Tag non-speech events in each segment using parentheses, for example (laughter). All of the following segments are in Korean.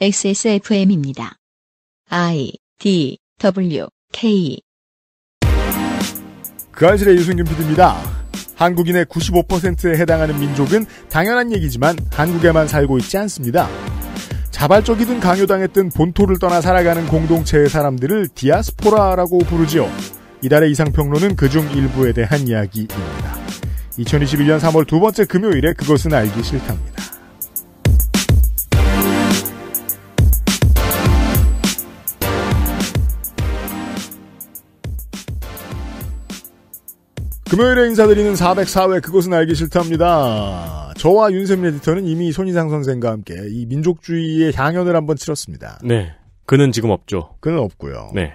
XSFM입니다. I D W K 그아실의 유승균 PD입니다. 한국인의 95%에 해당하는 민족은 당연한 얘기지만 한국에만 살고 있지 않습니다. 자발적이든 강요당했든 본토를 떠나 살아가는 공동체의 사람들을 디아스포라라고 부르지요. 이달의 이상평론은 그중 일부에 대한 이야기입니다. 2021년 3월 두 번째 금요일에 그것은 알기 싫답니다. 금요일에 인사드리는 404회 그것은 알기 싫답니다. 저와 윤세민 에디터는 이미 손희상 선생과 함께 이 민족주의의 향연을 한번 치렀습니다. 네. 그는 지금 없죠. 그는 없고요. 네.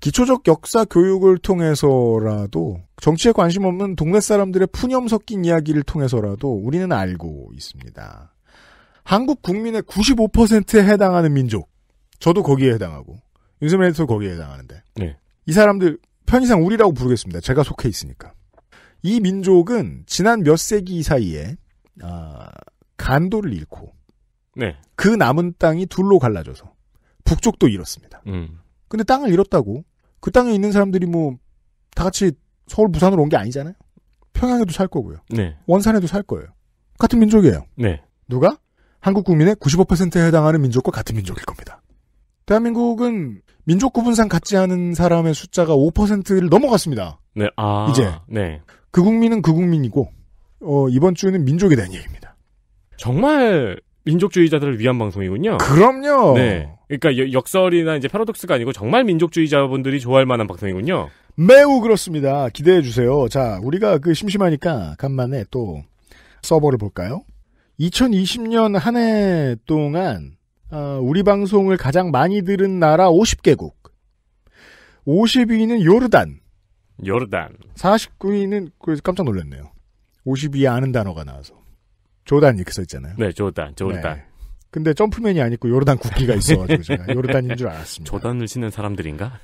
기초적 역사 교육을 통해서라도 정치에 관심 없는 동네 사람들의 푸념 섞인 이야기를 통해서라도 우리는 알고 있습니다. 한국 국민의 95%에 해당하는 민족. 저도 거기에 해당하고 윤세민 에디터 거기에 해당하는데. 네. 이 사람들 편의상 우리라고 부르겠습니다. 제가 속해 있으니까. 이 민족은 지난 몇 세기 사이에 아, 간도를 잃고 네. 그 남은 땅이 둘로 갈라져서 북쪽도 잃었습니다. 음. 근데 땅을 잃었다고 그 땅에 있는 사람들이 뭐 다 같이 서울 부산으로 온 게 아니잖아요. 평양에도 살 거고요. 네. 원산에도 살 거예요. 같은 민족이에요. 네. 누가 한국 국민의 95%에 해당하는 민족과 같은 민족일 겁니다. 대한민국은 민족 구분상 같지 않은 사람의 숫자가 5%를 넘어갔습니다. 네, 아, 이제. 네. 그 국민은 그 국민이고, 어, 이번 주는 에 민족에 대한 얘기입니다. 정말 민족주의자들을 위한 방송이군요. 그럼요. 네. 그러니까 역설이나 이제 패러독스가 아니고 정말 민족주의자분들이 좋아할 만한 방송이군요. 매우 그렇습니다. 기대해 주세요. 자, 우리가 그 심심하니까 간만에 또 서버를 볼까요? 2020년 한 해 동안 어, 우리 방송을 가장 많이 들은 나라 50개국. 50위는 요르단. 요르단. 49위는 그 깜짝 놀랐네요. 50위에 아는 단어가 나와서. 조단 이렇게 써 있잖아요. 네, 조단, 조르단. 네. 근데 점프맨이 아니고 요르단 국기가 있어가지고 제가 (laughs) 요르단인 줄 알았습니다. 조단을 치는 사람들인가?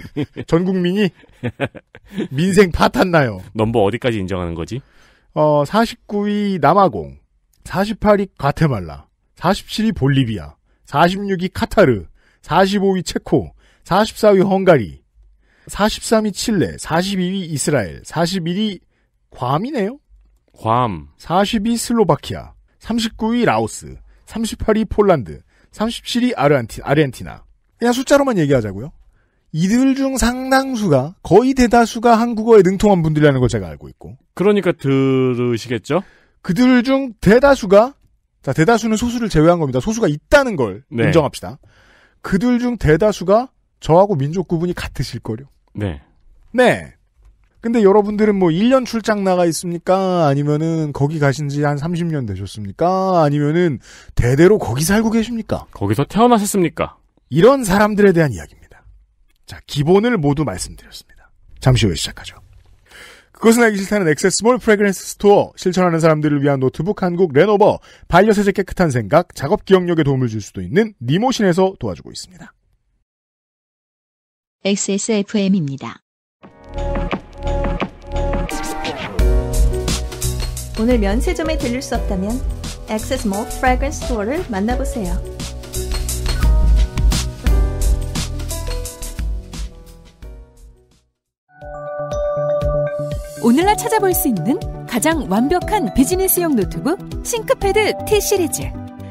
(laughs) 전 국민이 민생 파탄나요. 넘버 어디까지 인정하는 거지? 어, 49위 남아공, 48위 과테말라, 47위 볼리비아, 46위 카타르, 45위 체코, 44위 헝가리, 43위 칠레, 42위 이스라엘, 41위 괌이네요. 괌. 42 슬로바키아, 39위 라오스, 38위 폴란드, 37위 아르헨티, 아르헨티나. 그냥 숫자로만 얘기하자고요. 이들 중 상당수가 거의 대다수가 한국어에 능통한 분들이라는 걸 제가 알고 있고. 그러니까 들으시겠죠? 그들 중 대다수가 자, 대다수는 소수를 제외한 겁니다. 소수가 있다는 걸 네. 인정합시다. 그들 중 대다수가 저하고 민족 구분이 같으실 거요. 네. 네. 근데 여러분들은 뭐 1년 출장 나가 있습니까? 아니면은 거기 가신 지 한 30년 되셨습니까? 아니면은 대대로 거기 살고 계십니까? 거기서 태어나셨습니까? 이런 사람들에 대한 이야기입니다. 자, 기본을 모두 말씀드렸습니다. 잠시 후에 시작하죠. 그것은 알기 싫다는 액세스몰 프레그랜스 스토어, 실천하는 사람들을 위한 노트북 한국 레노버, 반려세제 깨끗한 생각, 작업 기억력에 도움을 줄 수도 있는 니모신에서 도와주고 있습니다. XSFM입니다. 오늘 면세점에 들릴 수 없다면 액세스몰 프레그랜스 스토어를 만나보세요. 오늘날 찾아볼 수 있는 가장 완벽한 비즈니스용 노트북 싱크패드 T 시리즈.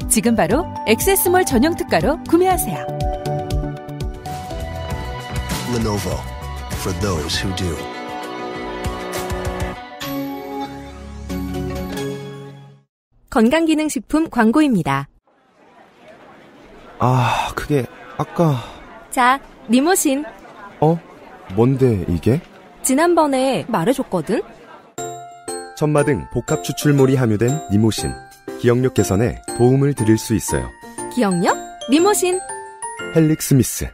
지금 바로 액세스몰 전용 특가로 구매하세요. Lenovo for those who do. 건강기능식품 광고입니다. 아, 그게 아까 자, 리모신. 어? 뭔데 이게? 지난번에 말해줬거든? 천마등 복합 추출물이 함유된 니모신. 기억력 개선에 도움을 드릴 수 있어요. 기억력? 니모신. 헬릭 스미스.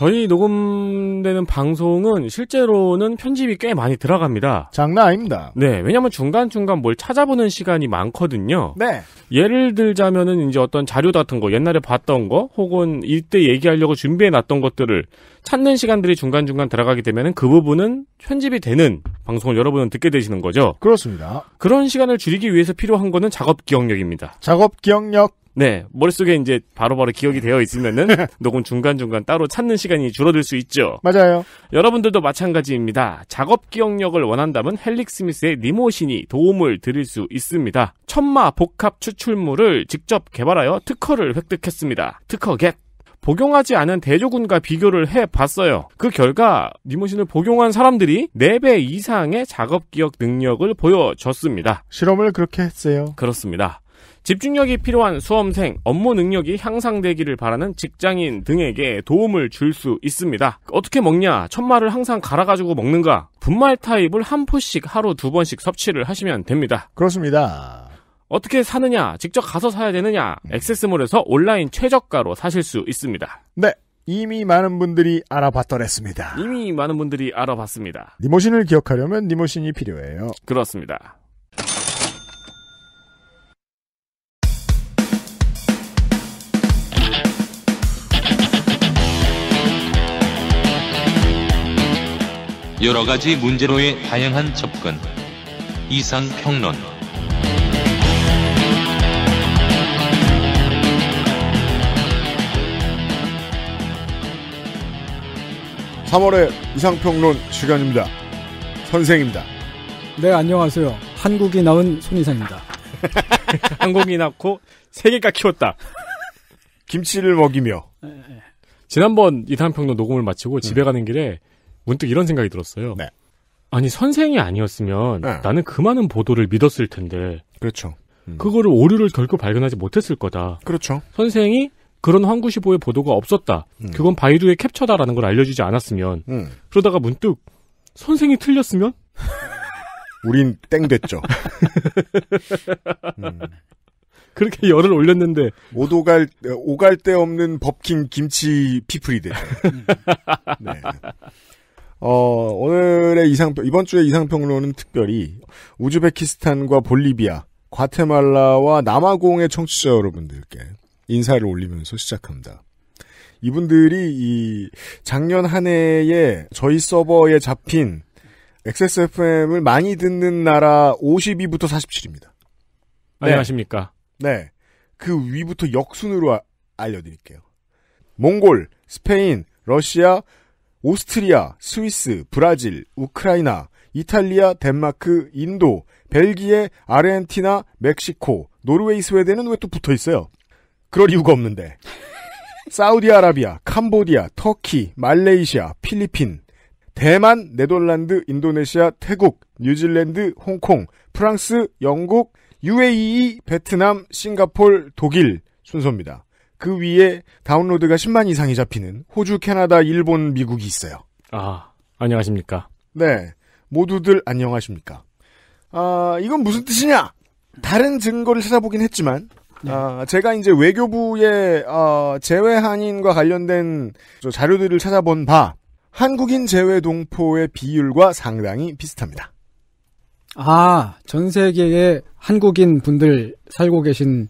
저희 녹음되는 방송은 실제로는 편집이 꽤 많이 들어갑니다. 장난 아닙니다. 네, 왜냐하면 중간중간 뭘 찾아보는 시간이 많거든요. 네. 예를 들자면은 이제 어떤 자료 같은 거, 옛날에 봤던 거, 혹은 이때 얘기하려고 준비해 놨던 것들을 찾는 시간들이 중간중간 들어가게 되면은 그 부분은 편집이 되는 방송을 여러분은 듣게 되시는 거죠. 그렇습니다. 그런 시간을 줄이기 위해서 필요한 거는 작업 기억력입니다. 작업 기억력. 네, 머릿속에 이제 바로바로 기억이 되어 있으면은 (laughs) 녹음 중간중간 따로 찾는 시간이 줄어들 수 있죠. 맞아요. 여러분들도 마찬가지입니다. 작업 기억력을 원한다면 헬릭 스미스의 니모신이 도움을 드릴 수 있습니다. 천마 복합 추출물을 직접 개발하여 특허를 획득했습니다. 특허 겟. 복용하지 않은 대조군과 비교를 해봤어요. 그 결과 니모신을 복용한 사람들이 4배 이상의 작업 기억 능력을 보여줬습니다. 실험을 그렇게 했어요. 그렇습니다. 집중력이 필요한 수험생, 업무 능력이 향상되기를 바라는 직장인 등에게 도움을 줄 수 있습니다. 어떻게 먹냐? 천마를 항상 갈아가지고 먹는가? 분말 타입을 한 포씩 하루 두 번씩 섭취를 하시면 됩니다. 그렇습니다. 어떻게 사느냐? 직접 가서 사야 되느냐? 액세스몰에서 온라인 최저가로 사실 수 있습니다. 네. 이미 많은 분들이 알아봤더랬습니다. 이미 많은 분들이 알아봤습니다. 니모신을 기억하려면 니모신이 필요해요. 그렇습니다. 여러 가지 문제로의 다양한 접근. 이상 평론. (3월의) 이상평론 시간입니다 선생입니다 네 안녕하세요 한국이 낳은 손이상입니다 (laughs) 한국이 낳고 세계가 키웠다 김치를 먹이며 네, 네. 지난번 이상평론 녹음을 마치고 집에 가는 길에 문득 이런 생각이 들었어요. 네. 아니 선생이 아니었으면 네. 나는 그 많은 보도를 믿었을 텐데. 그렇죠. 음. 그거를 오류를 결코 발견하지 못했을 거다. 그렇죠. 선생이 그런 황구시보의 보도가 없었다. 음. 그건 바이두의 캡처다라는 걸 알려주지 않았으면. 음. 그러다가 문득 선생이 틀렸으면? (laughs) 우린 땡 됐죠. (laughs) 음. 그렇게 열을 올렸는데 오갈 오갈 데 없는 법킹 김치 피플이 됐죠. (laughs) 네. 어, 오늘의 이상 이번 주의 이상 평론은 특별히 우즈베키스탄과 볼리비아, 과테말라와 남아공의 청취자 여러분들께 인사를 올리면서 시작합니다. 이분들이 이 작년 한 해에 저희 서버에 잡힌 XSFM을 많이 듣는 나라 52부터 47입니다. 네. 안녕하십니까? 네. 그 위부터 역순으로 아, 알려드릴게요. 몽골, 스페인, 러시아, 오스트리아, 스위스, 브라질, 우크라이나, 이탈리아, 덴마크, 인도, 벨기에, 아르헨티나, 멕시코, 노르웨이, 스웨덴은 왜 또 붙어 있어요? 그럴 이유가 없는데. (laughs) 사우디아라비아, 캄보디아, 터키, 말레이시아, 필리핀, 대만, 네덜란드, 인도네시아, 태국, 뉴질랜드, 홍콩, 프랑스, 영국, UAE, 베트남, 싱가폴, 독일 순서입니다. 그 위에 다운로드가 10만 이상이 잡히는 호주, 캐나다, 일본, 미국이 있어요. 아, 안녕하십니까. 네. 모두들 안녕하십니까. 아, 이건 무슨 뜻이냐? 다른 증거를 찾아보긴 했지만, 네. 아, 제가 이제 외교부의 어, 아, 재외 한인과 관련된 자료들을 찾아본 바, 한국인 제외 동포의 비율과 상당히 비슷합니다. 아, 전세계에 한국인 분들 살고 계신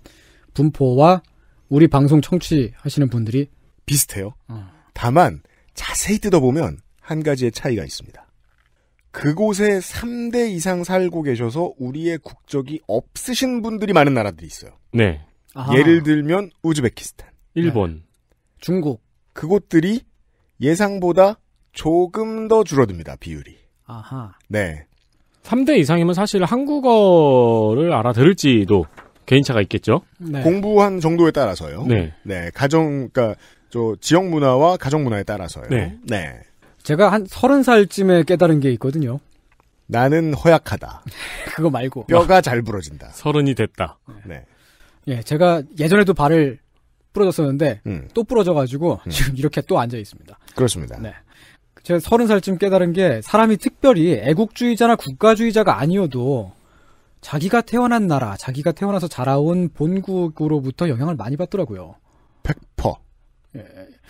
분포와 우리 방송 청취하시는 분들이 비슷해요. 어. 다만 자세히 뜯어보면 한 가지의 차이가 있습니다. 그곳에 3대 이상 살고 계셔서 우리의 국적이 없으신 분들이 많은 나라들이 있어요. 네. 아하. 예를 들면 우즈베키스탄, 일본, 네. 중국. 그곳들이 예상보다 조금 더 줄어듭니다. 비율이. 아하. 네. 3대 이상이면 사실 한국어를 알아들을지도 개인차가 있겠죠. 네. 공부한 정도에 따라서요. 네. 네. 가정 그러니까 저 지역 문화와 가정 문화에 따라서요. 네. 네. 제가 한 서른 살쯤에 깨달은 게 있거든요. 나는 허약하다. (laughs) 그거 말고 뼈가 잘 부러진다. 서른이 됐다. 네. 예, 제가 예전에도 발을 부러졌었는데 음. 또 부러져가지고 음. 지금 이렇게 또 앉아 있습니다. 그렇습니다. 네. 제가 서른 살쯤 깨달은 게 사람이 특별히 애국주의자나 국가주의자가 아니어도 자기가 태어난 나라, 자기가 태어나서 자라온 본국으로부터 영향을 많이 받더라고요. 100%. 예.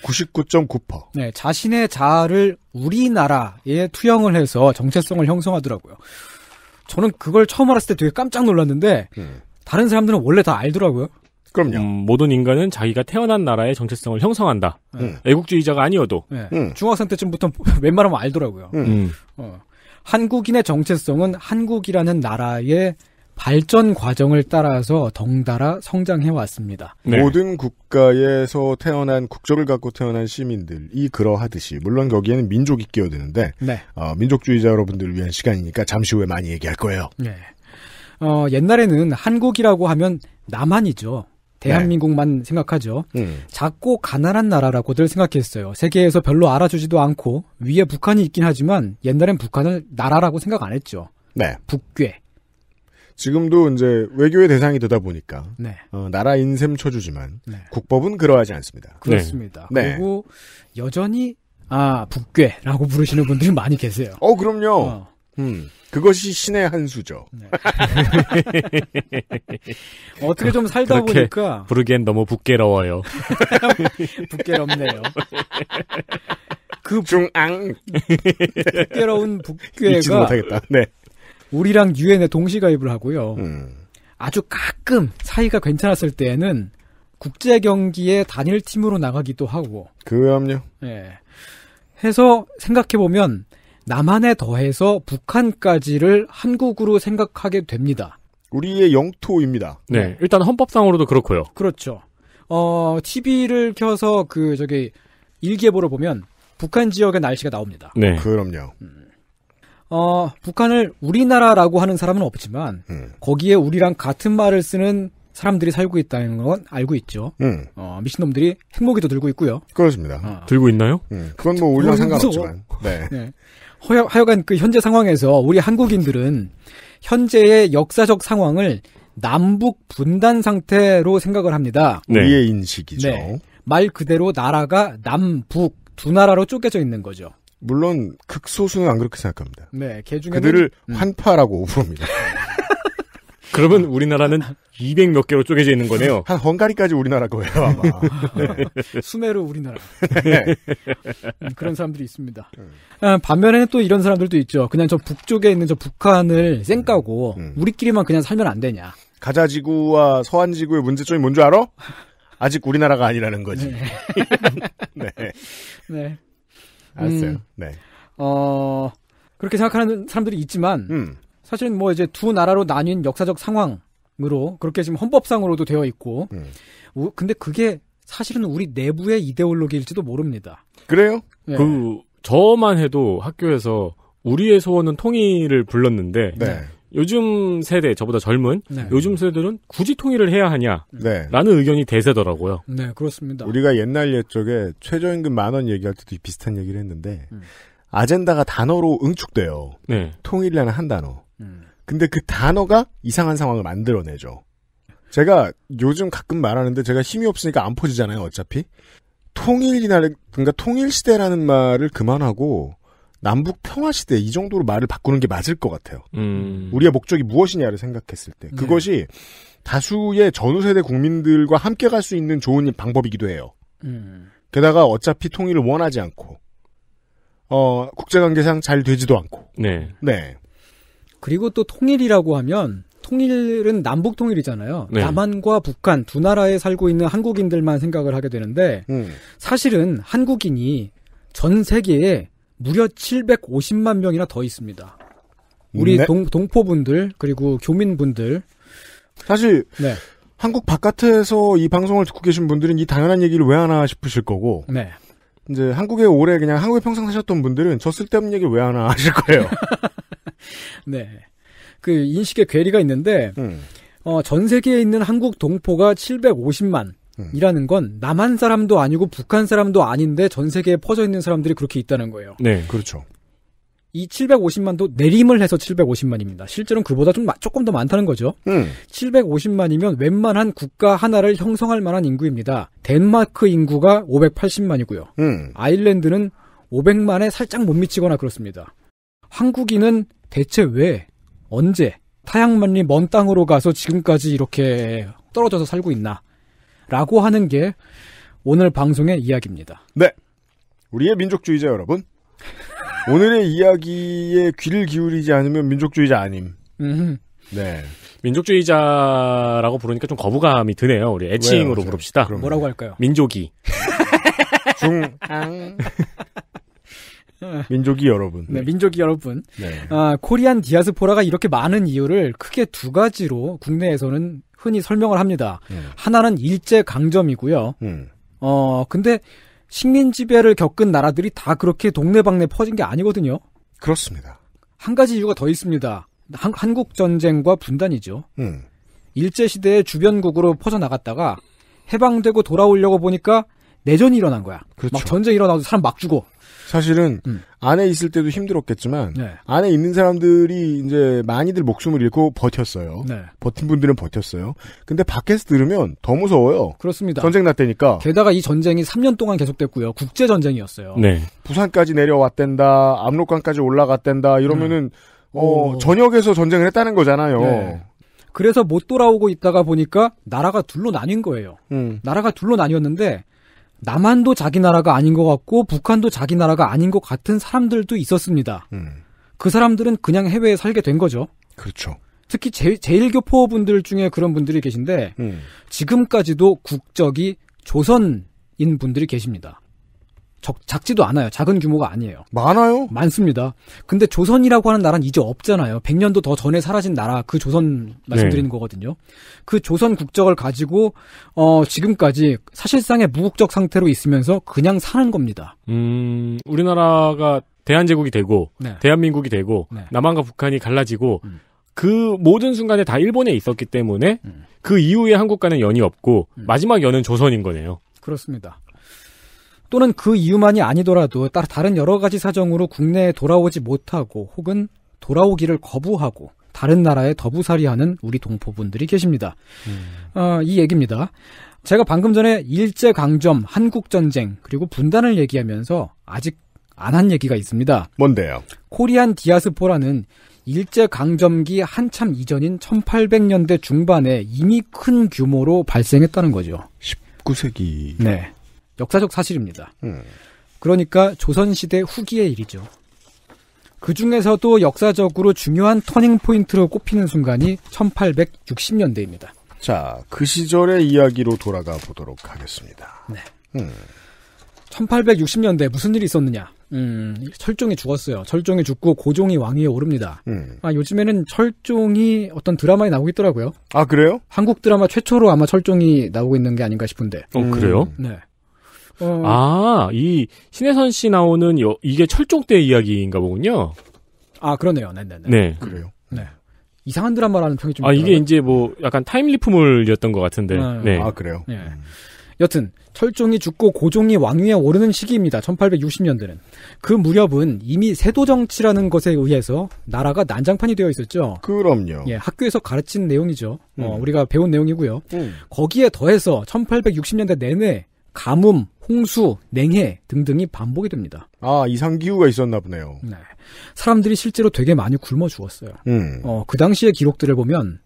99.9%. 네, 자신의 자아를 우리나라에 투영을 해서 정체성을 형성하더라고요. 저는 그걸 처음 알았을 때 되게 깜짝 놀랐는데 음. 다른 사람들은 원래 다 알더라고요. 그럼요. 음, 모든 인간은 자기가 태어난 나라의 정체성을 형성한다. 음. 애국주의자가 아니어도 네. 음. 중학생 때쯤부터 (laughs) 웬만하면 알더라고요. 음. 음. 어. 한국인의 정체성은 한국이라는 나라의 발전 과정을 따라서 덩달아 성장해 왔습니다. 네. 모든 국가에서 태어난 국적을 갖고 태어난 시민들이 그러하듯이 물론 거기에는 민족이 끼어드는데 네. 어, 민족주의자 여러분들을 위한 시간이니까 잠시 후에 많이 얘기할 거예요. 네. 어, 옛날에는 한국이라고 하면 남한이죠. 대한민국만 네. 생각하죠. 음. 작고 가난한 나라라고들 생각했어요. 세계에서 별로 알아주지도 않고 위에 북한이 있긴 하지만 옛날엔 북한을 나라라고 생각 안 했죠. 네. 북괴. 지금도 이제 외교의 대상이 되다 보니까 네. 어, 나라 인셈 쳐주지만 네. 국법은 그러하지 않습니다. 그렇습니다. 네. 그리고 여전히 아 북괴라고 부르시는 분들이 많이 계세요. 어 그럼요. 어. 음, 그것이 신의 한 수죠. 네. (laughs) 어떻게 좀 살다 보니까 부르기엔 너무 부끄러워요. (laughs) 부끄럽네요. 그 중앙 부끄러운 (laughs) 부끄가 못하겠다. 네. 우리랑 유엔에 동시가입을 하고요. 음. 아주 가끔 사이가 괜찮았을 때에는 국제 경기에 단일 팀으로 나가기도 하고. 그럼요. 예. 네. 해서 생각해 보면 남한에 더해서 북한까지를 한국으로 생각하게 됩니다. 우리의 영토입니다. 네, 일단 헌법상으로도 그렇고요. 그렇죠. 어, TV를 켜서 그 저기 일기예보를 보면 북한 지역의 날씨가 나옵니다. 네, 그럼요. 음. 어, 북한을 우리나라라고 하는 사람은 없지만 음. 거기에 우리랑 같은 말을 쓰는 사람들이 살고 있다는 건 알고 있죠. 음. 어, 미친놈들이 핵무기도 들고 있고요. 그렇습니다. 어. 들고 있나요? 음. 그건 뭐 우리랑 상관없지만. (laughs) 네. 네. 허여, 하여간 그 현재 상황에서 우리 한국인들은 현재의 역사적 상황을 남북 분단 상태로 생각을 합니다. 네. 우리의 인식이죠. 네. 말 그대로 나라가 남북 두 나라로 쫓겨져 있는 거죠. 물론 극소수는 안 그렇게 생각합니다. 네, 개중에 그들을 음. 환파라고 부릅니다. (laughs) 그러면 우리나라는 200 몇 개로 쪼개져 있는 거네요. 한 헝가리까지 우리나라 거예요, 아마. (laughs) 네. 네. 수메르 우리나라. 네. 음, 그런 사람들이 있습니다. 아, 반면에또 이런 사람들도 있죠. 그냥 저 북쪽에 있는 저 북한을 쌩까고 음, 음. 우리끼리만 그냥 살면 안 되냐. 가자지구와 서한지구의 문제점이 뭔 줄 알아? 아직 우리나라가 아니라는 거지. 네. (laughs) 네. 네. 알았어요. 음, 네. 어, 그렇게 생각하는 사람들이 있지만, 음. 사실은 뭐 이제 두 나라로 나뉜 역사적 상황으로 그렇게 지금 헌법상으로도 되어 있고 음. 우, 근데 그게 사실은 우리 내부의 이데올로기일지도 모릅니다. 그래요? 네. 그 저만 해도 학교에서 우리의 소원은 통일을 불렀는데 네. 요즘 세대 저보다 젊은 네. 요즘 세대들은 굳이 통일을 해야 하냐라는 네. 의견이 대세더라고요. 네 그렇습니다. 우리가 옛날 옛적에 최저임금 만 원 얘기할 때도 비슷한 얘기를 했는데 음. 아젠다가 단어로 응축돼요. 네. 통일이라는 한 단어. 근데 그 단어가 이상한 상황을 만들어내죠. 제가 요즘 가끔 말하는데 제가 힘이 없으니까 안퍼지잖아요 어차피. 통일이나, 그러 통일시대라는 말을 그만하고, 남북 평화시대 이 정도로 말을 바꾸는 게 맞을 것 같아요. 음. 우리의 목적이 무엇이냐를 생각했을 때. 네. 그것이 다수의 전후세대 국민들과 함께 갈 수 있는 좋은 방법이기도 해요. 음. 게다가 어차피 통일을 원하지 않고, 어, 국제관계상 잘 되지도 않고. 네. 네. 그리고 또 통일이라고 하면 통일은 남북 통일이잖아요. 네. 남한과 북한 두 나라에 살고 있는 한국인들만 생각을 하게 되는데 음. 사실은 한국인이 전 세계에 무려 750만 명이나 더 있습니다. 우리 네. 동, 동포분들 그리고 교민분들 사실 네. 한국 바깥에서 이 방송을 듣고 계신 분들은 이 당연한 얘기를 왜 하나 싶으실 거고 네. 이제 한국에 오래 그냥 한국에 평생 사셨던 분들은 저 쓸데없는 얘기를 왜 하나 하실 거예요. (laughs) 네. 그 인식의 괴리가 있는데 음. 어, 전 세계에 있는 한국 동포가 750만. 이라는 건 남한 사람도 아니고 북한 사람도 아닌데 전 세계에 퍼져 있는 사람들이 그렇게 있다는 거예요. 네, 그렇죠. 이 750만도 내림을 해서 750만입니다. 실제로는 그보다 좀 조금 더 많다는 거죠. 음. 750만이면 웬만한 국가 하나를 형성할 만한 인구입니다. 덴마크 인구가 580만이고요. 음. 아일랜드는 500만에 살짝 못 미치거나 그렇습니다. 한국인은 대체 왜 언제 타양만리 먼 땅으로 가서 지금까지 이렇게 떨어져서 살고 있나? 라고 하는 게 오늘 방송의 이야기입니다. 네. 우리의 민족주의자 여러분. (laughs) 오늘의 이야기에 귀를 기울이지 않으면 민족주의자 아님. 네. 민족주의자라고 부르니까 좀 거부감이 드네요. 우리 애칭으로 부릅시다. 뭐라고 할까요? 민족이. 중. (laughs) 앙 예. 민족이 여러분. 네, 민족이 여러분. 네. 아, 코리안 디아스포라가 이렇게 많은 이유를 크게 두 가지로 국내에서는 흔히 설명을 합니다. 음. 하나는 일제 강점이고요. 음. 어, 근데 식민 지배를 겪은 나라들이 다 그렇게 동네방네 퍼진 게 아니거든요. 그렇습니다. 한 가지 이유가 더 있습니다. 한, 한국 전쟁과 분단이죠. 음. 일제 시대에 주변국으로 퍼져 나갔다가 해방되고 돌아오려고 보니까 내전이 일어난 거야. 그렇죠. 막 전쟁 일어나도 사람 막 죽고. 사실은 음. 안에 있을 때도 힘들었겠지만 네. 안에 있는 사람들이 이제 많이들 목숨을 잃고 버텼어요. 네. 버틴 분들은 버텼어요. 근데 밖에서 들으면 더 무서워요. 그렇습니다. 전쟁 났다니까. 게다가 이 전쟁이 3년 동안 계속됐고요. 국제 전쟁이었어요. 네. 부산까지 내려왔댄다. 압록강까지 올라갔댄다. 이러면은 음. 어, 전역에서 전쟁을 했다는 거잖아요. 네. 그래서 못 돌아오고 있다가 보니까 나라가 둘로 나뉜 거예요. 음. 나라가 둘로 나뉘었는데 남한도 자기 나라가 아닌 것 같고 북한도 자기 나라가 아닌 것 같은 사람들도 있었습니다. 음. 그 사람들은 그냥 해외에 살게 된 거죠. 그렇죠. 특히 제, 일교포분들 중에 그런 분들이 계신데 음. 지금까지도 국적이 조선인 분들이 계십니다. 적, 작지도 않아요. 작은 규모가 아니에요. 많아요? 많습니다. 근데 조선이라고 하는 나라는 이제 없잖아요. 100년도 더 전에 사라진 나라, 그 조선 말씀드리는 네. 거거든요. 그 조선 국적을 가지고, 어, 지금까지 사실상의 무국적 상태로 있으면서 그냥 사는 겁니다. 음, 우리나라가 대한제국이 되고, 네. 대한민국이 되고, 네. 남한과 북한이 갈라지고, 음. 그 모든 순간에 다 일본에 있었기 때문에 음. 그 이후에 한국과는 연이 없고 음. 마지막 연은 조선인 거네요. 그렇습니다. 또는 그 이유만이 아니더라도 따라 다른 여러 가지 사정으로 국내에 돌아오지 못하고 혹은 돌아오기를 거부하고 다른 나라에 더부살이하는 우리 동포분들이 계십니다. 음. 어, 이 얘기입니다. 제가 방금 전에 일제 강점, 한국 전쟁 그리고 분단을 얘기하면서 아직 안 한 얘기가 있습니다. 뭔데요? 코리안 디아스포라는 일제 강점기 한참 이전인 1800년대 중반에 이미 큰 규모로 발생했다는 거죠. 19세기. 네. 역사적 사실입니다. 음. 그러니까 조선시대 후기의 일이죠. 그 중에서도 역사적으로 중요한 터닝포인트로 꼽히는 순간이 1860년대입니다. 자, 그 시절의 이야기로 돌아가 보도록 하겠습니다. 네. 음. 1860년대 무슨 일이 있었느냐? 음, 철종이 죽었어요. 철종이 죽고 고종이 왕위에 오릅니다. 음. 아, 요즘에는 철종이 어떤 드라마에 나오고 있더라고요. 아, 그래요? 한국 드라마 최초로 아마 철종이 나오고 있는 게 아닌가 싶은데. 어, 그래요? 음, 네. 음. 아, 이 신혜선 씨 나오는 여, 이게 철종대 이야기인가 보군요. 아, 그러네요. 네네네. 네, 네. 네. 그래요. 네. 이상한 드라마라는 평이 좀. 아, 있더라고요. 이게 이제 뭐 약간 타임리프물이었던 것 같은데. 네. 네. 아, 그래요? 네. 음. 여튼 철종이 죽고 고종이 왕위에 오르는 시기입니다. 1860년대는. 그 무렵은 이미 세도 정치라는 것에 의해서 나라가 난장판이 되어 있었죠. 그럼요. 예, 학교에서 가르친 내용이죠. 어, 음. 어, 우리가 배운 내용이고요. 음. 거기에 더해서 1860년대 내내 가뭄, 홍수, 냉해 등등이 반복이 됩니다. 아, 이상기후가 있었나 보네요. 네. 사람들이 실제로 되게 많이 굶어 죽었어요. 음. 어, 그 당시의 기록들을 보면,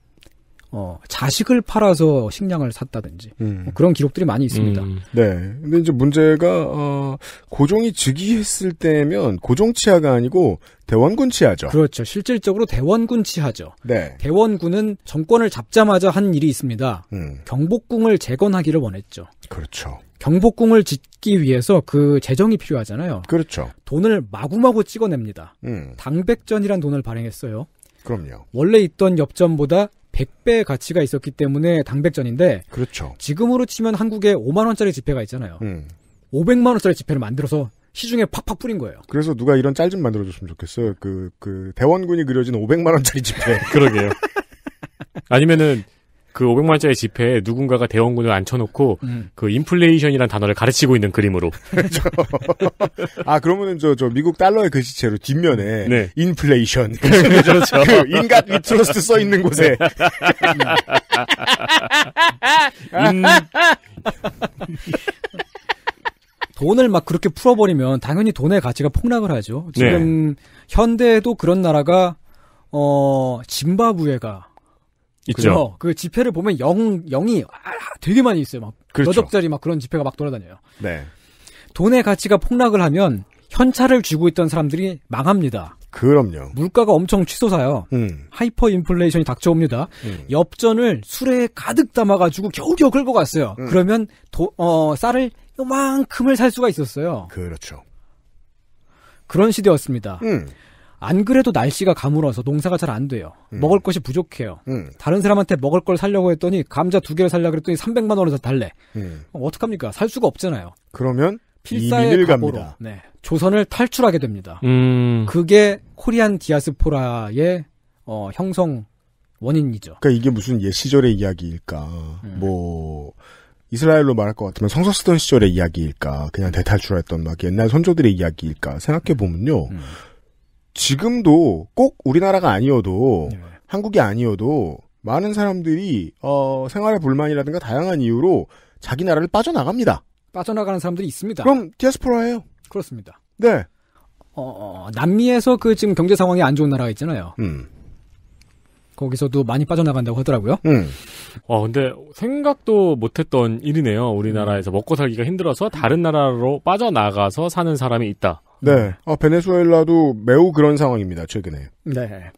어, 자식을 팔아서 식량을 샀다든지, 뭐 음. 어, 그런 기록들이 많이 있습니다. 음. 네. 근데 이제 문제가, 어, 고종이 즉위했을 때면 고종 치하가 아니고 대원군 치하죠. 그렇죠. 실질적으로 대원군 치하죠. 네. 대원군은 정권을 잡자마자 한 일이 있습니다. 음. 경복궁을 재건하기를 원했죠. 그렇죠. 경복궁을 짓기 위해서 그 재정이 필요하잖아요. 그렇죠. 돈을 마구마구 찍어냅니다. 음. 당백전이란 돈을 발행했어요. 그럼요. 원래 있던 엽전보다 100배 가치가 있었기 때문에 당백전인데 그렇죠. 지금으로 치면 한국에 5만 원짜리 지폐가 있잖아요. 음. 500만 원짜리 지폐를 만들어서 시중에 팍팍 뿌린 거예요. 그래서 누가 이런 짤 좀 만들어줬으면 좋겠어요. 그, 그, 대원군이 그려진 500만원짜리 지폐. (laughs) 그러게요. 아니면은, 그 500만 원짜리 지폐에 누군가가 대원군을 앉혀놓고 음. 그 인플레이션이란 단어를 가르치고 있는 그림으로. (laughs) 아 그러면은 저 저 미국 달러의 글씨체로 뒷면에 네. 인플레이션 (laughs) 그렇죠. 그 인간 위트로스트 써 있는 곳에 네. (laughs) 인... 돈을 막 그렇게 풀어버리면 당연히 돈의 가치가 폭락을 하죠. 지금 네. 현대에도 그런 나라가 어 짐바브웨가 있죠. 그 지폐를 보면 영, 영이 아, 되게 많이 있어요. 막 그렇죠. 여적짜리 막 그런 지폐가 막 돌아다녀요. 네. 돈의 가치가 폭락을 하면 현찰을 쥐고 있던 사람들이 망합니다. 그럼요. 물가가 엄청 치솟아요. 음. 하이퍼 인플레이션이 닥쳐옵니다. 음. 엽전을 술에 가득 담아가지고 겨우겨우 긁어 갔어요. 음. 그러면 도, 어, 쌀을 요만큼을 살 수가 있었어요. 그렇죠. 그런 시대였습니다. 음. 안 그래도 날씨가 가물어서 농사가 잘 안 돼요. 음. 먹을 것이 부족해요. 음. 다른 사람한테 먹을 걸 살려고 했더니 감자 두 개를 살려 고했더니 300만 원을 더 달래. 음. 어, 어떡합니까? 살 수가 없잖아요. 그러면 필사의 각오로 네, 조선을 탈출하게 됩니다. 음. 그게 코리안 디아스포라의 어, 형성 원인이죠. 그러니까 이게 무슨 옛 시절의 이야기일까? 네. 뭐 이스라엘로 말할 것 같으면 성서 쓰던 시절의 이야기일까? 그냥 대탈출했던 막 옛날 선조들의 이야기일까? 생각해 보면요. 음. 지금도 꼭 우리나라가 아니어도 네. 한국이 아니어도 많은 사람들이 어, 생활의 불만이라든가 다양한 이유로 자기 나라를 빠져나갑니다. 빠져나가는 사람들이 있습니다. 그럼 디아스포라예요. 그렇습니다. 네. 어, 어, 어 남미에서 그 지금 경제 상황이 안 좋은 나라가 있잖아요. 음. 거기서도 많이 빠져나간다고 하더라고요. 음. 어, 근데 생각도 못했던 일이네요. 우리나라에서 먹고 살기가 힘들어서 다른 나라로 빠져나가서 사는 사람이 있다. 네. 아, 베네수엘라도 매우 그런 상황입니다, 최근에. 네.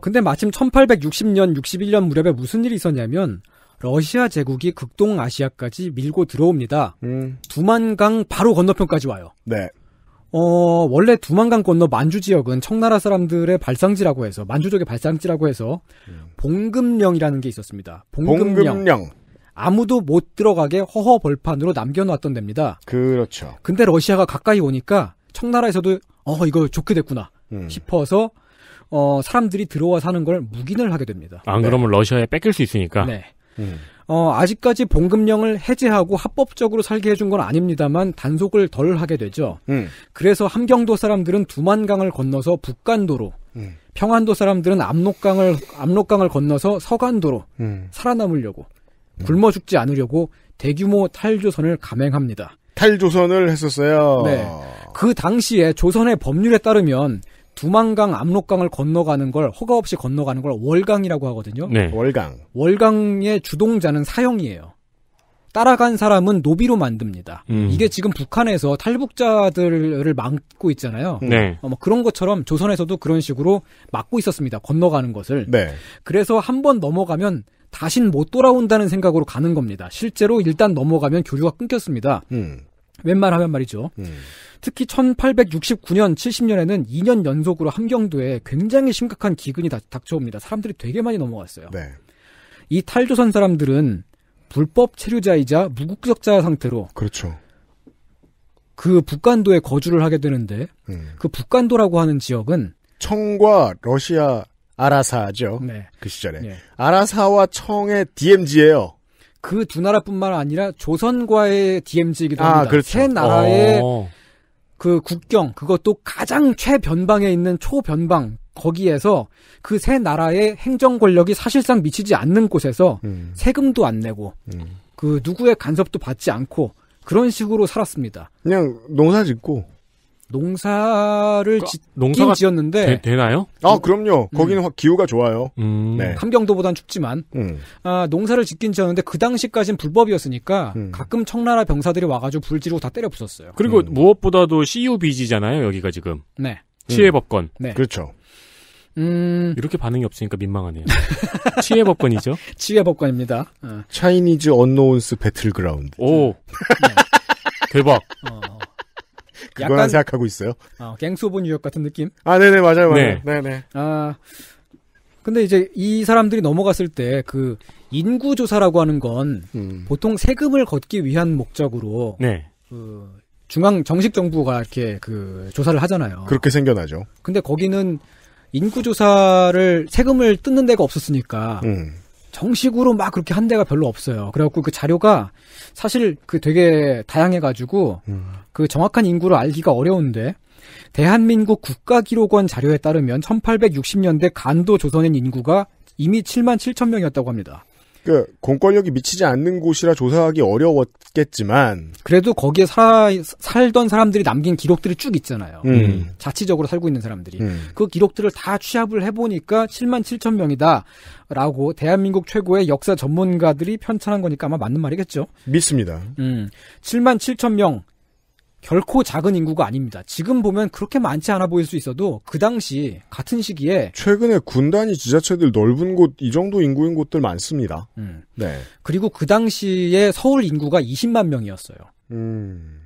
근데 마침 1860년, 61년 무렵에 무슨 일이 있었냐면, 러시아 제국이 극동아시아까지 밀고 들어옵니다. 음. 두만강 바로 건너편까지 와요. 네. 어, 원래 두만강 건너 만주 지역은 청나라 사람들의 발상지라고 해서, 만주족의 발상지라고 해서, 음. 봉금령이라는 게 있었습니다. 봉금령. 봉금령. 아무도 못 들어가게 허허벌판으로 남겨놨던 됩니다. 그렇죠. 근데 러시아가 가까이 오니까 청나라에서도 어 이거 좋게 됐구나 음. 싶어서 어 사람들이 들어와 사는 걸 묵인을 하게 됩니다. 안 네. 그러면 러시아에 뺏길 수 있으니까. 네. 음. 어 아직까지 봉급령을 해제하고 합법적으로 살게 해준 건 아닙니다만 단속을 덜 하게 되죠. 음. 그래서 함경도 사람들은 두만강을 건너서 북간도로, 음. 평안도 사람들은 압록강을 압록강을 건너서 서간도로 음. 살아남으려고 음. 굶어 죽지 않으려고 대규모 탈조선을 감행합니다. 탈조선을 했었어요. 네. 그 당시에 조선의 법률에 따르면 두만강, 압록강을 건너가는 걸 허가 없이 건너가는 걸 월강이라고 하거든요. 네. 월강. 월강의 주동자는 사형이에요. 따라간 사람은 노비로 만듭니다. 음. 이게 지금 북한에서 탈북자들을 막고 있잖아요. 네. 어, 뭐 그런 것처럼 조선에서도 그런 식으로 막고 있었습니다. 건너가는 것을. 네. 그래서 한 번 넘어가면 다신 못 돌아온다는 생각으로 가는 겁니다. 실제로 일단 넘어가면 교류가 끊겼습니다. 음. 웬만하면 말이죠. 음. 특히 1869년, 70년에는 2년 연속으로 함경도에 굉장히 심각한 기근이 다, 닥쳐옵니다. 사람들이 되게 많이 넘어갔어요. 네. 이 탈조선 사람들은 불법 체류자이자 무국적자 상태로 그렇죠. 그 북간도에 거주를 하게 되는데 음. 그 북간도라고 하는 지역은 청과 러시아 아라사죠. 네. 그 시절에. 네. 아라사와 청의 DMZ예요. 그 두 나라뿐만 아니라 조선과의 DMZ이기도 아, 합니다. 아, 그렇죠. 세 나라의 오. 어. 그 국경 그것도 가장 최변방에 있는 초변방 거기에서 그 세 나라의 행정 권력이 사실상 미치지 않는 곳에서 음. 세금도 안 내고 음. 그 누구의 간섭도 받지 않고 그런 식으로 살았습니다. 그냥 농사 짓고 농사를 그, 그러니까 짓 농사가 지었는데 되, 나요아 그럼요. 거기는 음. 기후가 좋아요. 음. 네. 함경도보단 춥지만 음. 아, 농사를 짓긴 지었는데 그 당시까진 불법이었으니까 음. 가끔 청나라 병사들이 와가지고 불 지르고 다 때려 부쉈어요. 그리고 음. 무엇보다도 CUBG잖아요. 여기가 지금 네. 치해법권. 네. 그렇죠. 음... 이렇게 반응이 없으니까 민망하네요. (laughs) 치해 법권이죠 (laughs) 치해 법권입니다 어. 차이니즈 언노운스 배틀그라운드. 오. 네. (laughs) 대박. 어, 약간 생각하고 있어요. 어, 갱스 오브 뉴욕 같은 느낌? 아, 네네, 맞아요, 맞아요. 네. 네 아, 근데 이제 이 사람들이 넘어갔을 때 그 인구조사라고 하는 건 음. 보통 세금을 걷기 위한 목적으로 네. 그 중앙 정식 정부가 이렇게 그 조사를 하잖아요. 그렇게 생겨나죠. 근데 거기는 인구조사를 세금을 뜯는 데가 없었으니까 음. 정식으로 막 그렇게 한 데가 별로 없어요. 그래갖고 그 자료가 사실 그 되게 다양해가지고 음. 그 정확한 인구를 알기가 어려운데 대한민국 국가기록원 자료에 따르면 1860년대 간도 조선인 인구가 이미 7만 7천 명이었다고 합니다. 그 공권력이 미치지 않는 곳이라 조사하기 어려웠겠지만 그래도 거기에 사, 살던 사람들이 남긴 기록들이 쭉 있잖아요. 음. 음. 자치적으로 살고 있는 사람들이 음. 그 기록들을 다 취합을 해보니까 7만 7천 명이다라고 대한민국 최고의 역사 전문가들이 편찬한 거니까 아마 맞는 말이겠죠. 믿습니다. 음, 7만 7천 명 결코 작은 인구가 아닙니다. 지금 보면 그렇게 많지 않아 보일 수 있어도 그 당시 같은 시기에 최근에 군단이 지자체들 넓은 곳 이 정도 인구인 곳들 많습니다. 음. 네. 그리고 그 당시에 서울 인구가 20만 명이었어요. 음.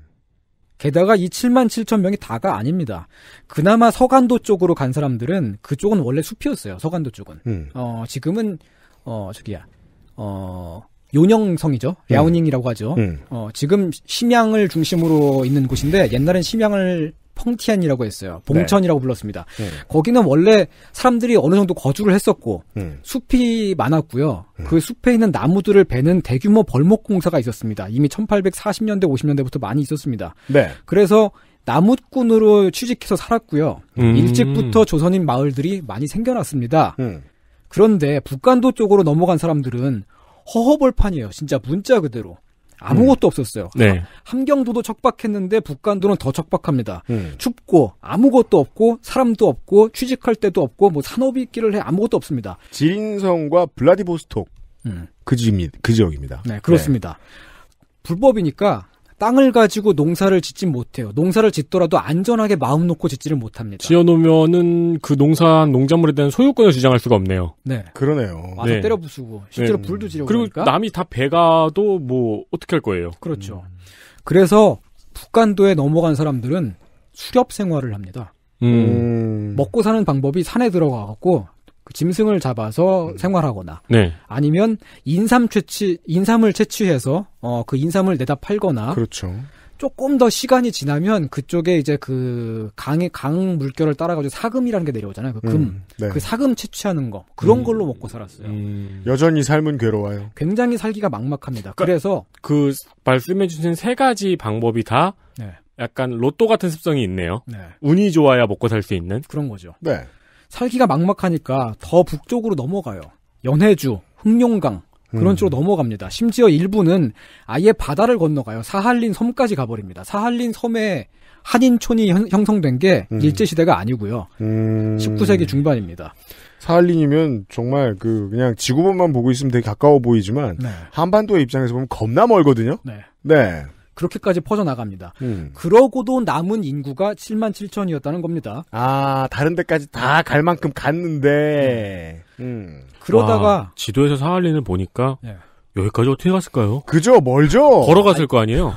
게다가 이 7만 7천 명이 다가 아닙니다. 그나마 서간도 쪽으로 간 사람들은 그쪽은 원래 숲이었어요. 서간도 쪽은. 음. 어, 지금은 어 저기야. 어 요녕성이죠. 랴오닝이라고 음. 하죠. 음. 어, 지금 심양을 중심으로 있는 곳인데 옛날엔 심양을 펑티안이라고 했어요. 네. 봉천이라고 네. 불렀습니다. 음. 거기는 원래 사람들이 어느 정도 거주를 했었고 음. 숲이 많았고요. 음. 그 숲에 있는 나무들을 베는 대규모 벌목 공사가 있었습니다. 이미 1840년대 50년대부터 많이 있었습니다. 네. 그래서 나무꾼으로 취직해서 살았고요. 음. 일찍부터 조선인 마을들이 많이 생겨났습니다. 음. 그런데 북간도 쪽으로 넘어간 사람들은 허허벌판이에요. 진짜 문자 그대로. 아무것도 음. 없었어요. 네. 함경도도 척박했는데 북간도는 더 척박합니다. 음. 춥고 아무것도 없고 사람도 없고 취직할 때도 없고 뭐 산업이 기를해 아무것도 없습니다. 지린성과 블라디보스톡 음. 그 지역입니다. 네, 그렇습니다. 네. 불법이니까 땅을 가지고 농사를 짓지 못해요. 농사를 짓더라도 안전하게 마음 놓고 짓지를 못합니다. 지어놓으면은 그 농산 농작물에 대한 소유권을 주장할 수가 없네요. 네, 그러네요. 와서 네. 때려 부수고 실제로 네. 불도 지르고 그리고 그러니까? 남이 다 배가도 뭐 어떻게 할 거예요? 그렇죠. 음. 그래서 북한도에 넘어간 사람들은 수렵 생활을 합니다. 음. 음. 먹고 사는 방법이 산에 들어가갖고 그 짐승을 잡아서 음. 생활하거나 네. 아니면 인삼 채취 인삼을 채취해서 어그 인삼을 내다 팔거나 그렇죠. 조금 더 시간이 지나면 그쪽에 이제 그 강의 강 물결을 따라가지고 사금이라는 게 내려오잖아요. 그 금, 음, 네. 그 사금 채취하는 거 그런 음, 걸로 먹고 살았어요. 음, 여전히 삶은 괴로워요. 굉장히 살기가 막막합니다. 그러니까, 그래서그 말씀해주신 세 가지 방법이 다 네. 약간 로또 같은 습성이 있네요. 네. 운이 좋아야 먹고 살 수 있는 그런 거죠. 네. 살기가 막막하니까 더 북쪽으로 넘어가요. 연해주, 흑룡강 그런 음. 쪽으로 넘어갑니다. 심지어 일부는 아예 바다를 건너가요. 사할린 섬까지 가버립니다. 사할린 섬에 한인촌이 형, 성된게 음. 일제시대가 아니고요. 음. 19세기 중반입니다. 사할린이면 정말 그 그냥 지구본만 보고 있으면 되게 가까워 보이지만 네. 한반도의 입장에서 보면 겁나 멀거든요. 네. 네. 그렇게까지 퍼져나갑니다. 음. 그러고도 남은 인구가 7만 7천이었다는 겁니다. 아, 다른 데까지 다 갈 만큼 갔는데. 네. 음. 그러다가 와, 지도에서 사할린을 보니까 네. 여기까지 어떻게 갔을까요? 그죠, 멀죠. 걸어갔을 아니, 거 아니에요.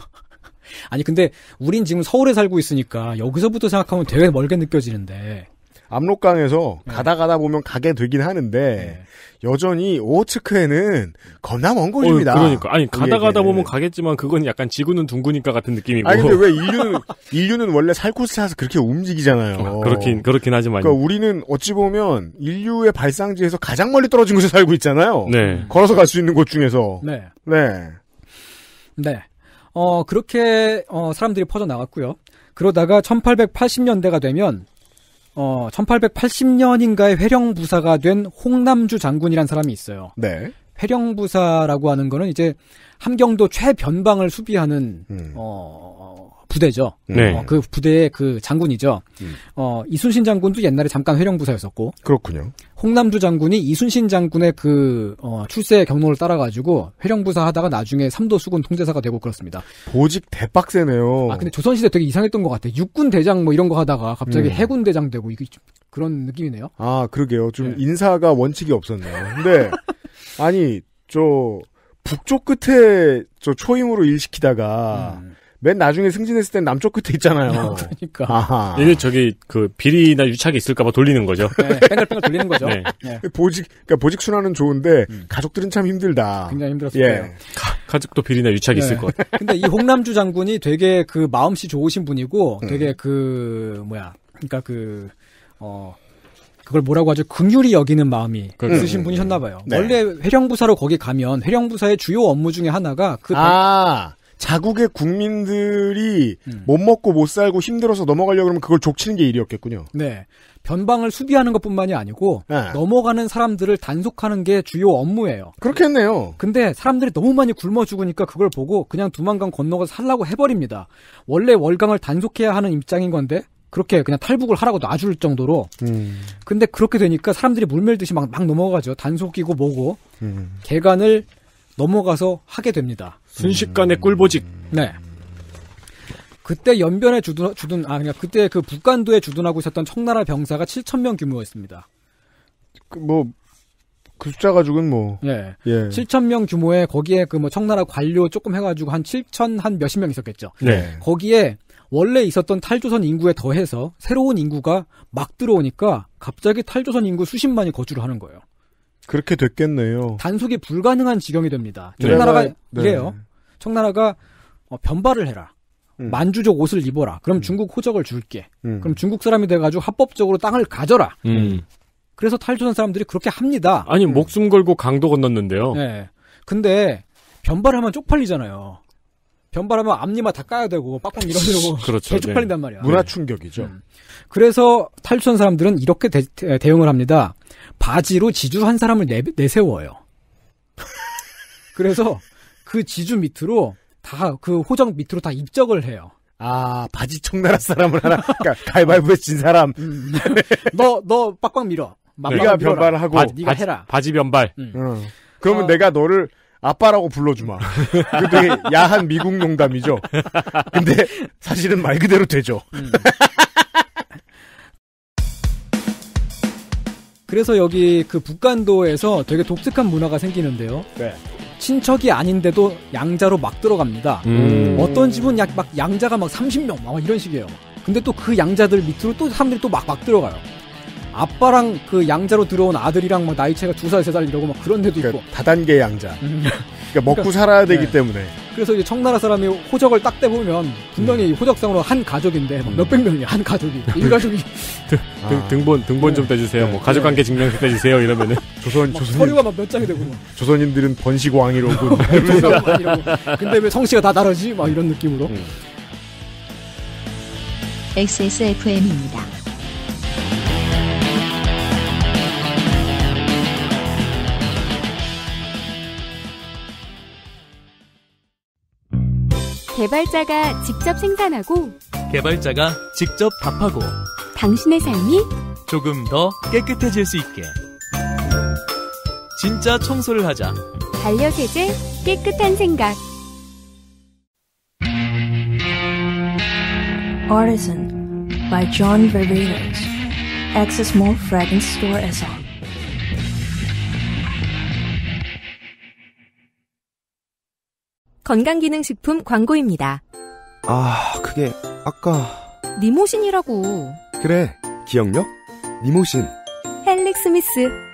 아니 근데 우린 지금 서울에 살고 있으니까 여기서부터 생각하면 되게 멀게 느껴지는데 압록강에서 네. 가다 가다 보면 가게 되긴 하는데 네. 여전히 오호츠크에는 겁나 먼 곳입니다. 어, 그러니까 아니 가다 가다 보면 가겠지만 그건 약간 지구는 둥그니까 같은 느낌이고. 아니 근데 왜 인류는 (laughs) 인류는 원래 살곳에 사서 그렇게 움직이잖아요. 어, 그렇긴 그렇긴 하지만. 그러니까 우리는 어찌 보면 인류의 발상지에서 가장 멀리 떨어진 곳에 살고 있잖아요. 네. 걸어서 갈 수 있는 곳 중에서. 네. 네. 네. 어 그렇게 어, 사람들이 퍼져 나갔고요. 그러다가 1880년대가 되면 어, 1880년인가에 회령 부사가 된 홍남주 장군이란 사람이 있어요. 네. 회령 부사라고 하는 거는 이제 함경도 최변방을 수비하는 음. 어, 부대죠. 네. 어, 그 부대의 그 장군이죠. 음. 어, 이순신 장군도 옛날에 잠깐 회령부사였었고. 그렇군요. 홍남주 장군이 이순신 장군의 그, 어, 출세 경로를 따라가지고 회령부사 하다가 나중에 삼도수군 통제사가 되고 그렇습니다. 보직 대박세네요. 아, 근데 조선시대 되게 이상했던 것 같아. 요 육군 대장 뭐 이런 거 하다가 갑자기 음. 해군 대장 되고 이게 좀 그런 느낌이네요. 아, 그러게요. 좀 네. 인사가 원칙이 없었네요. 근데, 아니, 저, 북쪽 끝에 저 초임으로 일시키다가 음. 맨 나중에 승진했을 땐 남쪽 끝에 있잖아요. (laughs) 그러니까. 아하. 이게 저기 그 비리나 유착이 있을까봐 돌리는 거죠. 네, 뺑글뺑글 돌리는 거죠. 네. 네. 그 보직, 그러니까 보직 순환은 좋은데 음. 가족들은 참 힘들다. 굉장히 힘들었어요 예. 거예요. 가, 족도 비리나 유착이 네. 있을 것. 같아요. 근데 이 홍남주 장군이 되게 그 마음씨 좋으신 분이고 되게 음. 그 뭐야, 그러니까 그 어. 그걸 뭐라고 하죠? 긍휼이 여기는 마음이 그렇죠. 쓰신 음. 분이셨나 봐요. 네. 원래 회령부사로 거기 가면 회령부사의 주요 업무 중에 하나가 그 아. 자국의 국민들이 음. 못 먹고 못 살고 힘들어서 넘어가려고 그러면 그걸 족치는 게 일이었겠군요. 네. 변방을 수비하는 것뿐만이 아니고 네. 넘어가는 사람들을 단속하는 게 주요 업무예요. 그렇겠네요. 근데 사람들이 너무 많이 굶어 죽으니까 그걸 보고 그냥 두만강 건너가서 살라고 해버립니다. 원래 월강을 단속해야 하는 입장인 건데 그렇게 그냥 탈북을 하라고 놔줄 정도로. 음. 근데 그렇게 되니까 사람들이 물밀듯이 막, 막 넘어가죠. 단속이고 뭐고. 음. 개간을 넘어가서 하게 됩니다. 순식간에 꿀보직. 네. 그때 연변에 주둔, 주둔 아 그냥 그러니까 그때 그 북간도에 주둔하고 있었던 청나라 병사가 7천 명 규모였습니다. 그 뭐. 그 숫자 가지고는 뭐. 예. 예. 7천 명 규모에 거기에 그 뭐 청나라 관료 조금 해가지고 한 7천 한 몇십 명 있었겠죠. 네. 거기에 원래 있었던 탈조선 인구에 더해서 새로운 인구가 막 들어오니까 갑자기 탈조선 인구 수십만이 거주를 하는 거예요. 그렇게 됐겠네요. 단속이 불가능한 지경이 됩니다. 네. 청나라가 네. 이래요. 네. 청나라가 어, 변발을 해라. 음. 만주족 옷을 입어라. 그럼 음. 중국 호적을 줄게. 음. 그럼 중국 사람이 돼가지고 합법적으로 땅을 가져라. 음. 그래서 탈조선 사람들이 그렇게 합니다. 아니 목숨 걸고 강도 건넜는데요. 네. 근데 변발하면 쪽팔리잖아요. 변발하면 앞니마 다 까야 되고 빡빡 밀어내고 (laughs) 그렇죠, 쪽 팔린단 말이야. 네. 문화 네. 충격이죠. 음. 그래서 탈출한 사람들은 이렇게 대, 응을 합니다. 바지로 지주 한 사람을 내, 내세워요. (laughs) 그래서 그 지주 밑으로 다 그호적 밑으로 다 입적을 해요. 아 바지 청나라 사람을 하나 그러니까 가위바위보에 진 사람 너너 음, 음. 너 빡빡 밀어 네가 변발하고 바, 네가 바지, 해라 바지 변발 응. 음. 응. 어. 그러면 어... 내가 너를 아빠라고 불러주마. 근게 그 야한 미국 농담이죠. 근데 사실은 말 그대로 되죠. 그래서 여기 그 북간도에서 되게 독특한 문화가 생기는데요. 네. 친척이 아닌데도 양자로 막 들어갑니다. 음. 어떤 집은 약, 막 양자가 막 30명 막 이런 식이에요. 근데 또 그 양자들 밑으로 또 사람들이 또 막 막 들어가요. 아빠랑 그 양자로 들어온 아들이랑 막 뭐 나이 차이가 두 살, 세 살 이러고 막 그런 데도 그러니까 있고. 다단계 양자. 음. 그러니까 먹고 그러니까, 살아야 되기 네. 때문에. 그래서 이제 청나라 사람이 호적을 딱 떼보면 분명히 음. 호적상으로 한 가족인데 음. 몇백 명이 한 가족이 (laughs) 일 가족이 등, 아. 등본 등본 네. 좀 떼주세요. 네. 뭐 가족 네. 관계 증명서 떼주세요. 이러면은 조선 조선 서류가 막몇 장이 되고 막. 조선인들은 번식 왕이로군. (laughs) 근데 왜 성씨가 다 다르지? 막 이런 느낌으로. 음. XSFM입니다. 개발자가 직접 생산하고 개발자가 직접 답하고 당신의 삶이 조금 더 깨끗해질 수 있게 진짜 청소를 하자. 반려세제 깨끗한 생각. Artisan by John v e r v e s Access Mall Fragrance Store에서. 건강기능식품 광고입니다. 아, 그게 아까 니모신이라고. 그래, 기억력? 니모신. 헬릭 스미스.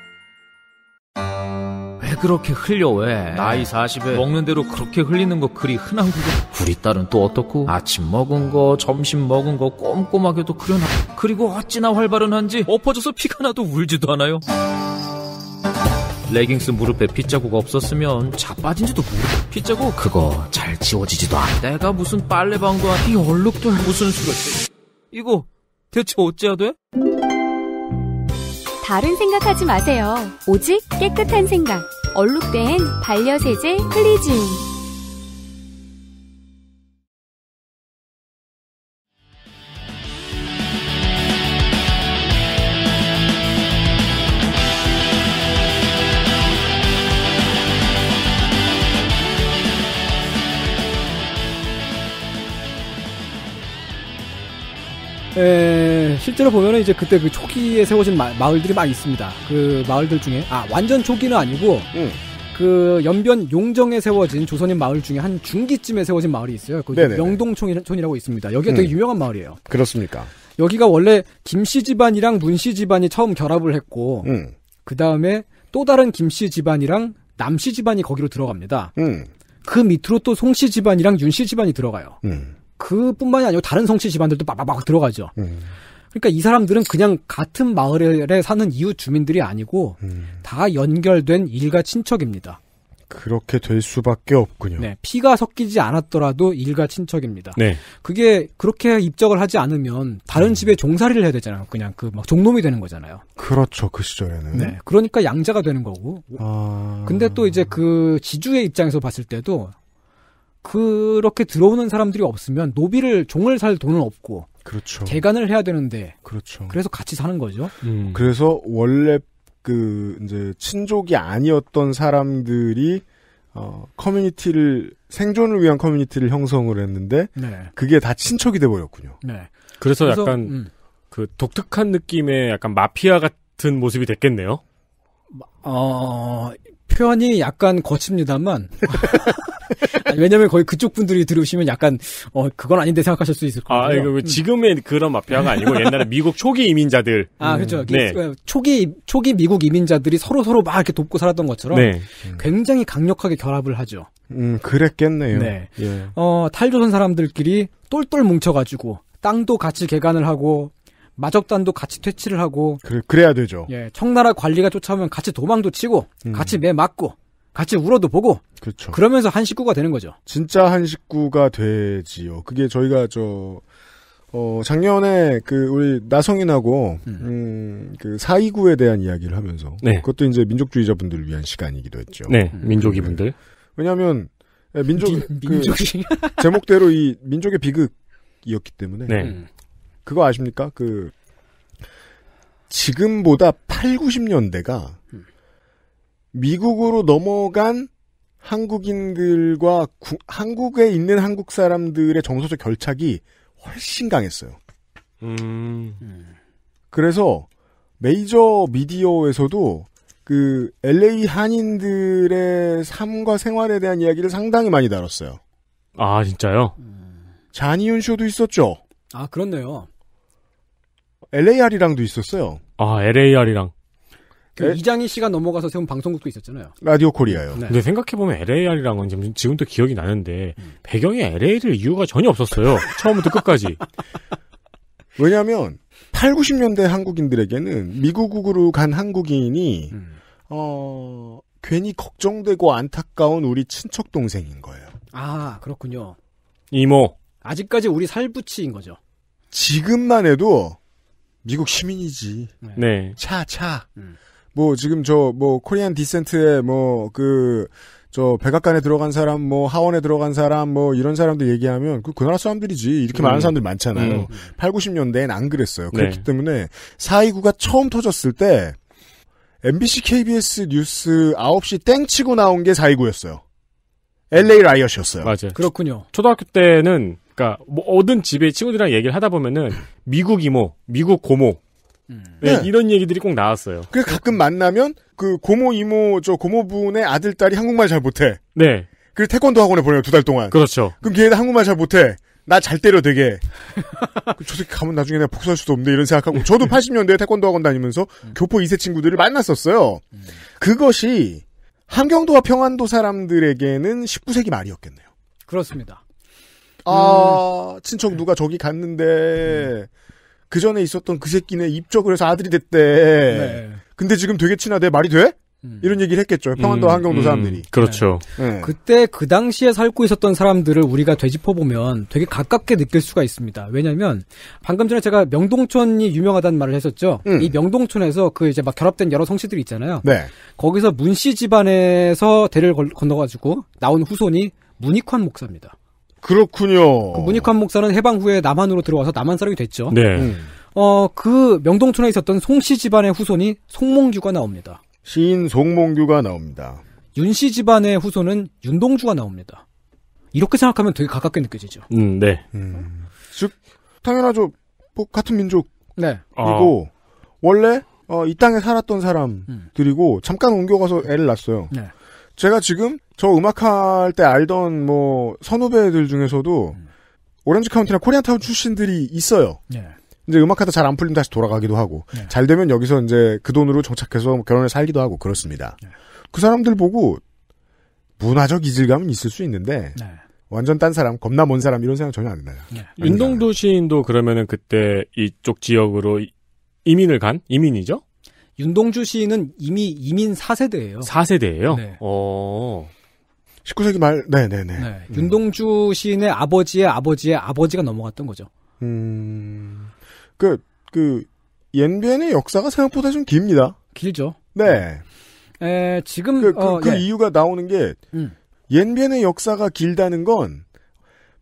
왜 그렇게 흘려 왜 나이 40에 먹는 대로 그렇게 흘리는 거 그리 흔한 거고 우리 딸은 또 어떻고 아침 먹은 거 점심 먹은 거 꼼꼼하게도 그려놔 그리고 어찌나 활발은 한지 엎어져서 피가 나도 울지도 않아요 레깅스 무릎에 핏자국 없었으면 자빠진지도 모르고 핏자국 그거 잘 지워지지도 않아 내가 무슨 빨래방도 아니 얼룩도 무슨 수가 있어 이거 대체 어째야 돼? 다른 생각하지 마세요. 오직 깨끗한 생각. 얼룩된 반려세제 클리징. 에... 예, 실제로 보면은 이제 그때 그 초기에 세워진 마, 을들이 많이 있습니다. 그 마을들 중에 아 완전 초기는 아니고 음. 그 연변 용정에 세워진 조선인 마을 중에 한 중기쯤에 세워진 마을이 있어요. 그 명동촌이라고 있습니다. 여기가 음. 되게 유명한 마을이에요. 그렇습니까? 여기가 원래 김씨 집안이랑 문씨 집안이 처음 결합을 했고 음. 그 다음에 또 다른 김씨 집안이랑 남씨 집안이 거기로 들어갑니다. 그 밑으로 또 송씨 집안이랑 윤씨 집안이 들어가요. 그뿐만이 아니고 다른 성씨 집안들도 막막막 들어가죠. 음. 그러니까 이 사람들은 그냥 같은 마을에 사는 이웃 주민들이 아니고 음. 다 연결된 일가 친척입니다. 그렇게 될 수밖에 없군요. 네, 피가 섞이지 않았더라도 일가 친척입니다. 네. 그게 그렇게 입적을 하지 않으면 다른 음. 집에 종살이를 해야 되잖아요. 그냥 그 막 종놈이 되는 거잖아요. 그렇죠. 그 시절에는. 네. 그러니까 양자가 되는 거고. 아... 근데 또 이제 그 지주의 입장에서 봤을 때도 그렇게 들어오는 사람들이 없으면 노비를 종을 살 돈은 없고 그렇죠. 재간을 해야 되는데. 그렇죠. 그래서 같이 사는 거죠. 음. 그래서 원래 그 이제 친족이 아니었던 사람들이 어 커뮤니티를 생존을 위한 커뮤니티를 형성을 했는데 네. 그게 다 친척이 돼 버렸군요. 네. 그래서, 그래서 약간 음. 그 독특한 느낌의 약간 마피아 같은 모습이 됐겠네요. 어 표현이 약간 거칩니다만 (laughs) 왜냐면 거의 그쪽 분들이 들으시면 약간 어 그건 아닌데 생각하실 수 있을 아, 거예요. 아 이거 음. 지금의 그런 마피아가 아니고 옛날에 미국 초기 이민자들 아그죠 음. 그, 네. 그, 초기 초기 미국 이민자들이 서로 서로 막 이렇게 돕고 살았던 것처럼 네. 굉장히 강력하게 결합을 하죠. 음 그랬겠네요. 네. 예. 어 탈조선 사람들끼리 똘똘 뭉쳐가지고 땅도 같이 개간을 하고 마적단도 같이 퇴치를 하고 그래, 야 되죠. 예, 청나라 관리가 쫓아오면 같이 도망도 치고 음. 같이 매 맞고 같이 울어도 보고 그렇죠. 그러면서 한 식구가 되는 거죠. 진짜 한 식구가 되지요. 그게 저희가 저 어, 작년에 그 우리 나성인하고 음. 음, 그 사이구에 대한 이야기를 하면서 네. 그것도 이제 민족주의자분들을 위한 시간이기도 했죠. 네, 음. 민족이분들. 왜냐하면 예, 민족 민, 그족이 제목대로 이 민족의 비극이었기 때문에 네. 음. 그거 아십니까? 그 지금보다 8, 90년대가 미국으로 넘어간 한국인들과 구, 한국에 있는 한국 사람들의 정서적 결착이 훨씬 강했어요. 음. 그래서 메이저 미디어에서도 그 LA 한인들의 삶과 생활에 대한 이야기를 상당히 많이 다뤘어요. 아 진짜요? 잔이윤 쇼도 있었죠. 아 그렇네요. LAR이랑도 있었어요. 아, LAR이랑. 그 에? 네. 이장희 씨가 넘어가서 세운 방송국도 있었잖아요. 라디오 코리아요. 네. 근데 생각해보면 LAR이랑은 지금, 지금도 기억이 나는데, 음. 배경에 LA를 이유가 전혀 없었어요. (laughs) 처음부터 끝까지. 왜냐면, 8, 90년대 한국인들에게는 미국으로 간 한국인이, 음. 어, 괜히 걱정되고 안타까운 우리 친척 동생인 거예요. 아, 그렇군요. 이모. 아직까지 우리 살부치인 거죠. 지금만 해도 미국 시민이지. 네. 네. 차, 차. 음. 뭐, 지금 저, 뭐, 코리안 디센트에 뭐, 그, 저, 백악관에 들어간 사람, 뭐, 하원에 들어간 사람, 뭐, 이런 사람들 얘기하면, 그, 그 나라 사람들이지. 이렇게 음. 네. 말하 사람들 많잖아요. 음. 8, 90년대엔 안 그랬어요. 네. 그렇기 네. 때문에, 429가 처음 터졌을 때, MBC KBS 뉴스 9시 땡 치고 나온 게 429였어요. LA 라이엇이었어요. 맞아요. 그렇군요. 초등학교 때는 그러니까 뭐 얻은 집에 친구들이랑 얘기를 하다 보면은 음. 미국 이모, 미국 고모 음. 네, 네. 이런 얘기들이 꼭 나왔어요. 그 가끔 만나면 그 고모 이모 저 고모분의 아들 딸이 한국말 잘 못해. 네. 그리고 태권도 학원에 보내요 두 달 동안. 그렇죠. 그럼 걔는 한국말 잘 못해. 나 잘 때려 되게. 그 저 새끼 가면 나중에 내가 복수할 수도 없는데 이런 생각하고 저도 80년대에 태권도 학원 다니면서 음. 교포 2세 친구들을 만났었어요. 음. 그것이 함경도와 평안도 사람들에게는 19세기 말이었겠네요. 그렇습니다. 아, 음. 친척 누가 저기 갔는데, 음. 그 전에 있었던 그 새끼네 입적을 해서 아들이 됐대. 네. 근데 지금 되게 친하대. 말이 돼? 음. 이런 얘기를 했겠죠. 평안도 음, 한경도 음, 사람들이. 그렇죠. 네. 네. 그때 그 당시에 살고 있었던 사람들을 우리가 되짚어보면 되게 가깝게 느낄 수가 있습니다. 왜냐면 방금 전에 제가 명동촌이 유명하다는 말을 했었죠. 음. 이 명동촌에서 그 이제 막 결합된 여러 성씨들이 있잖아요. 네. 거기서 문씨 집안에서 대를 건너가지고 나온 후손이 문익환 목사입니다. 그렇군요. 그 문익환 목사는 해방 후에 남한으로 들어와서 남한 사람이 됐죠. 네. 음. 어, 그 명동촌에 있었던 송씨 집안의 후손이 송몽규가 나옵니다. 시인 송몽규가 나옵니다. 윤씨 집안의 후손은 윤동주가 나옵니다. 이렇게 생각하면 되게 가깝게 느껴지죠. 음, 네. 음. 즉 당연하죠. 뭐 같은 민족. 네. 그리고 어. 아. 원래 어, 이 땅에 살았던 사람들이고 음. 잠깐 옮겨가서 애를 낳았어요. 네. 제가 지금 저 음악할 때 알던 뭐 선후배들 중에서도 음. 오렌지 카운티나 코리안타운 출신들이 있어요. 네. 이제 음악하다 잘 안 풀리면 다시 돌아가기도 하고 네. 잘 되면 여기서 이제 그 돈으로 정착해서 뭐 결혼을 살기도 하고 그렇습니다. 네. 그 사람들 보고 문화적 이질감은 있을 수 있는데 네. 완전 딴 사람 겁나 먼 사람 이런 생각 전혀 안 나요. 윤동도 시인도 그러면은 그때 이쪽 지역으로 이민을 간 이민이죠? 윤동주 시인은 이미 이민 4세대예요. 4세대예요? 네. 어. 19세기 말, 네네네. 네. 음. 윤동주 시인의 아버지의 아버지의 아버지가 넘어갔던 거죠. 음, 그, 그, 옌비엔의 역사가 생각보다 좀 깁니다. 길죠. 네. 에, 지금, 그, 그, 어, 그 예. 이유가 나오는 게, 옌비엔의 음. 역사가 길다는 건,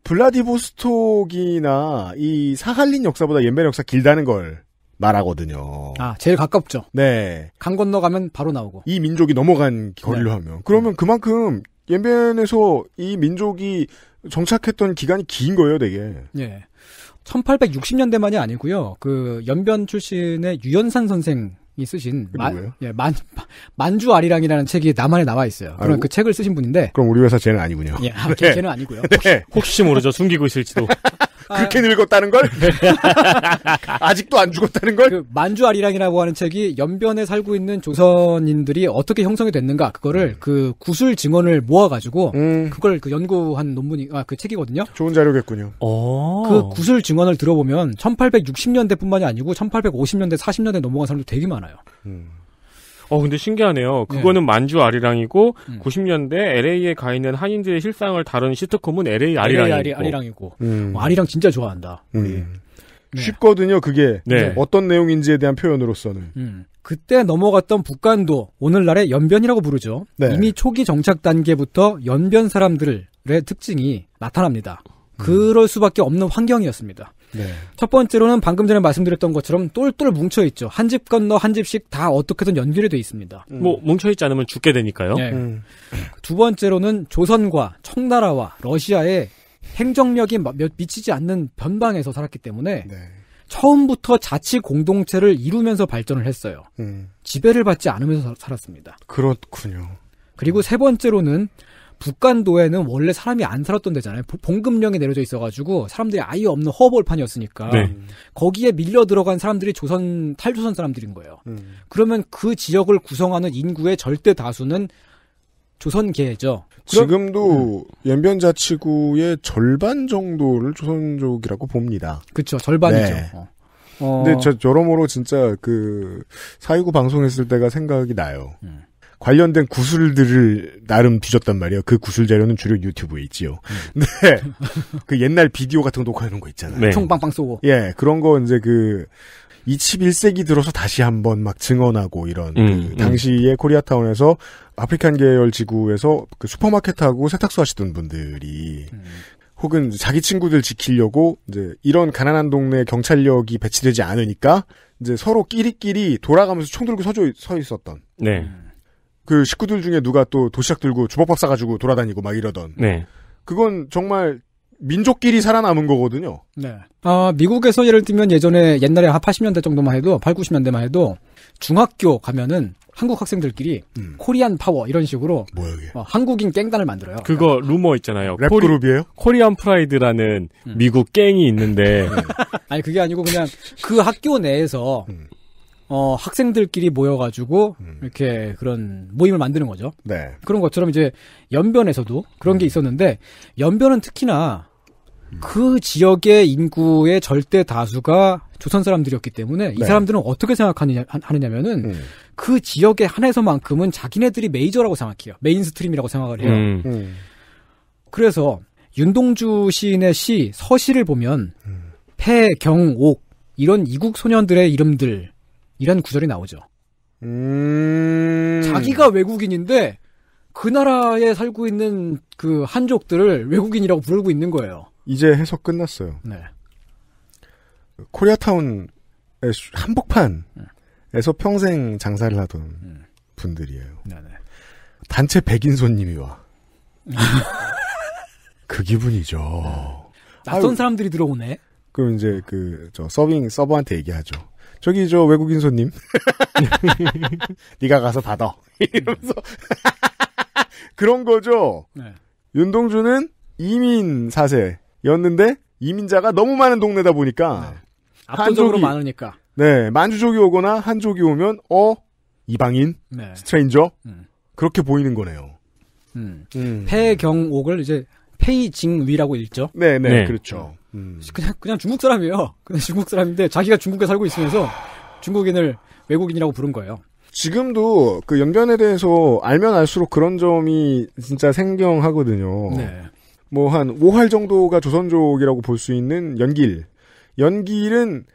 블라디보스톡이나 이 사할린 역사보다 옌비엔 역사 길다는 걸 말하거든요. 아, 제일 가깝죠. 네. 강 건너가면 바로 나오고. 이 민족이 넘어간 네. 거리로 네. 하면. 그러면 그만큼 옌벤에서 이 민족이 정착했던 기간이 긴 거예요, 되게. 네. 예. 1860년대만이 아니고요. 그 연변 출신의 유연산 선생 이 쓰신 만, 예, 만, 주 아리랑이라는 책이 남한에 나와 있어요. 그럼 그 책을 쓰신 분인데. 그럼 우리 회사 쟤는 아니군요. 예, 아, 네. 걔, 는 아니고요. 네. 혹시, 네. 혹시 모르죠. 숨기고 있을지도. 그렇게 아. 늙었다는 걸? (laughs) 네. (laughs) 아직도 안 죽었다는 걸? 그 만주 아리랑이라고 하는 책이 연변에 살고 있는 조선인들이 어떻게 형성이 됐는가 그거를 음. 그 구술 증언을 모아가지고 음. 그걸 그 연구한 논문이 아 그 책이거든요. 좋은 자료겠군요. 그 오. 그 구술 증언을 들어보면 1860년대뿐만이 아니고 1850년대 40년대 넘어간 사람도 되게 많아요. 음. 어 근데 신기하네요. 네. 그거는 예. 만주 아리랑이고 음. 90년대 LA에 가 있는 한인들의 실상을 다룬 시트콤은 LA 아리랑이고. LA 아리랑이고. 음. 어, 아리랑 진짜 좋아한다. 음. 네. 네. 쉽거든요. 그게 네. 네. 어떤 내용인지에 대한 표현으로서는. 음. 그때 넘어갔던 북한도 오늘날의 연변이라고 부르죠. 네. 이미 초기 정착 단계부터 연변 사람들의 특징이 나타납니다. 음. 그럴 수밖에 없는 환경이었습니다. 네. 첫 번째로는 방금 전에 말씀드렸던 것처럼 똘똘 뭉쳐 있죠. 한 집 건너 한 집씩 다 어떻게든 연결이 돼 있습니다. 음. 뭐 뭉쳐 있지 않으면 죽게 되니까요. 네. 음. 두 번째로는 조선과 청나라와 러시아의 행정력이 미치지 않는 변방에서 살았기 때문에 네. 처음부터 자치 공동체를 이루면서 발전을 했어요. 음. 지배를 받지 않으면서 살았습니다. 그렇군요. 그리고 세 번째로는 북간도에는 원래 사람이 안 살았던 데잖아요. 봉금령이 내려져 있어가지고 사람들이 아예 없는 허벌판이었으니까 네. 거기에 밀려 들어간 사람들이 조선 탈조선 사람들인 거예요. 음. 그러면 그 지역을 구성하는 인구의 절대 다수는 조선계죠. 지금도 음. 연변자치구의 절반 정도를 조선족이라고 봅니다. 그렇죠, 절반이죠. 네. 어. 근데 저 여러모로 진짜 그 사유구 방송했을 때가 생각이 나요. 음. 관련된 구슬들을 나름 뒤졌단 말이에요. 그 구슬 자료는 주로 유튜브에 있지요. 음. 네. (laughs) 그 옛날 비디오 같은 거 녹화 해놓은거 있잖아요. 네. 빵빵 쏘고. 예, 그런 거 이제 그 21세기 들어서 다시 한번 막 증언하고 이런 음, 그 음. 당시에 음. 코리아타운에서 아프리칸 계열 지구에서 그 슈퍼마켓하고 세탁소 하시던 분들이 음. 혹은 자기 친구들 지키려고 이제 이런 가난한 동네 경찰력이 배치되지 않으니까 이제 서로 끼리끼리 돌아가면서 총 들고 서서 있었던 네. 음. 그 식구들 중에 누가 또 도시락 들고 주먹밥 싸가지고 돌아다니고 막 이러던. 네. 그건 정말 민족끼리 살아남은 거거든요. 네. 아, 미국에서 예를 들면 예전에 옛날에 한 80년대 정도만 해도, 8, 90년대만 해도 중학교 가면은 한국 학생들끼리 음. 코리안 파워 이런 식으로 뭐야, 어, 한국인 깽단을 만들어요. 그거 루머 있잖아요. 랩 코리, 그룹이에요? 코리안 프라이드라는 음. 미국 깽이 있는데 (laughs) 아니 그게 아니고 그냥 그 학교 내에서 음. 어, 학생들끼리 모여가지고, 음. 이렇게 그런 모임을 만드는 거죠. 네. 그런 것처럼 이제 연변에서도 그런 음. 게 있었는데, 연변은 특히나 음. 그 지역의 인구의 절대 다수가 조선 사람들이었기 때문에 네. 이 사람들은 어떻게 생각하느냐, 하느냐면은 음. 그지역에한해서만큼은 자기네들이 메이저라고 생각해요. 메인스트림이라고 생각을 해요. 음. 음. 그래서 윤동주 시인의 시, 서시를 보면, 폐, 경, 옥, 이런 이국 소년들의 이름들, 이런 구절이 나오죠. 음... 자기가 외국인인데 그 나라에 살고 있는 그 한족들을 외국인이라고 부르고 있는 거예요. 이제 해석 끝났어요. 네. 코리아타운 한복판에서 네. 평생 장사를 하던 음. 분들이에요. 네네. 네. 단체 백인 손님이 와. (laughs) 그 기분이죠. 네. 낯선 아유, 사람들이 들어오네. 그럼 이제 그저 서빙 서버한테 얘기하죠. 저기 저 외국인 손님 (laughs) 네가 가서 받아 (laughs) 이러면서 (laughs) 그런 거죠. 네. 윤동주는 이민 사세였는데 이민자가 너무 많은 동네다 보니까 네. 압도적으로 한족이, 많으니까 네 만주족이 오거나 한족이 오면 어 이방인 네. 스트레인저 음. 그렇게 보이는 거네요. 음. 음. 폐경옥을 이제 페이징위라고 읽죠. 네네 네, 네. 그렇죠. 음. 그냥 그냥 중국 사람이에요. 그냥 중국 사람인데 자기가 중국에 살고 있으면서 중국인을 외국인이라고 부른 거예요. 지금도 그 연변에 대해서 알면 알수록 그런 점이 진짜 생경하거든요. 네. 뭐 한 5할 정도가 조선족이라고 볼 수 있는 연길. 연길은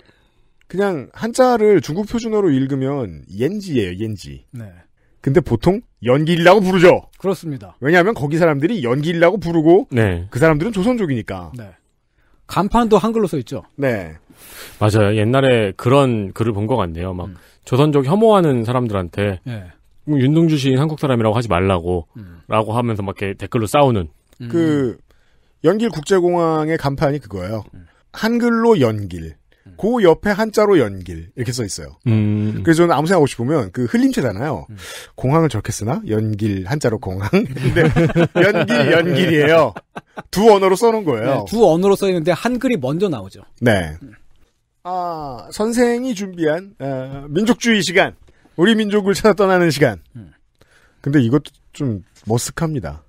그냥 한자를 중국 표준어로 읽으면 옌지예요, 옌지. 네. 근데 보통 연길이라고 부르죠. 그렇습니다. 왜냐하면 거기 사람들이 연길이라고 부르고 네. 그 사람들은 조선족이니까. 네. 간판도 한글로 써 있죠. 네. 맞아요. 옛날에 그런 글을 본 것 같네요. 막 음. 조선족 혐오하는 사람들한테 네. 윤동주 시인 한국 사람이라고 하지 말라고 음. 라고 하면서 막 이렇게 댓글로 싸우는 그 음. 연길 국제공항의 간판이 그거예요. 음. 한글로 연길. 그 옆에 한자로 연길 이렇게 써 있어요. 음. 그래서 저는 아무 생각 없이 보면 그 흘림체잖아요. 음. 공항을 저렇게 쓰나? 연길 한자로 공항. (laughs) 근데 연길 연길이에요. 두 언어로 써놓은 거예요. 네, 두 언어로 써 있는데 한글이 먼저 나오죠. 네. 아 선생이 준비한 어, 민족주의 시간. 우리 민족을 찾아 떠나는 시간. 음. 근데 이것도 좀 머쓱합니다.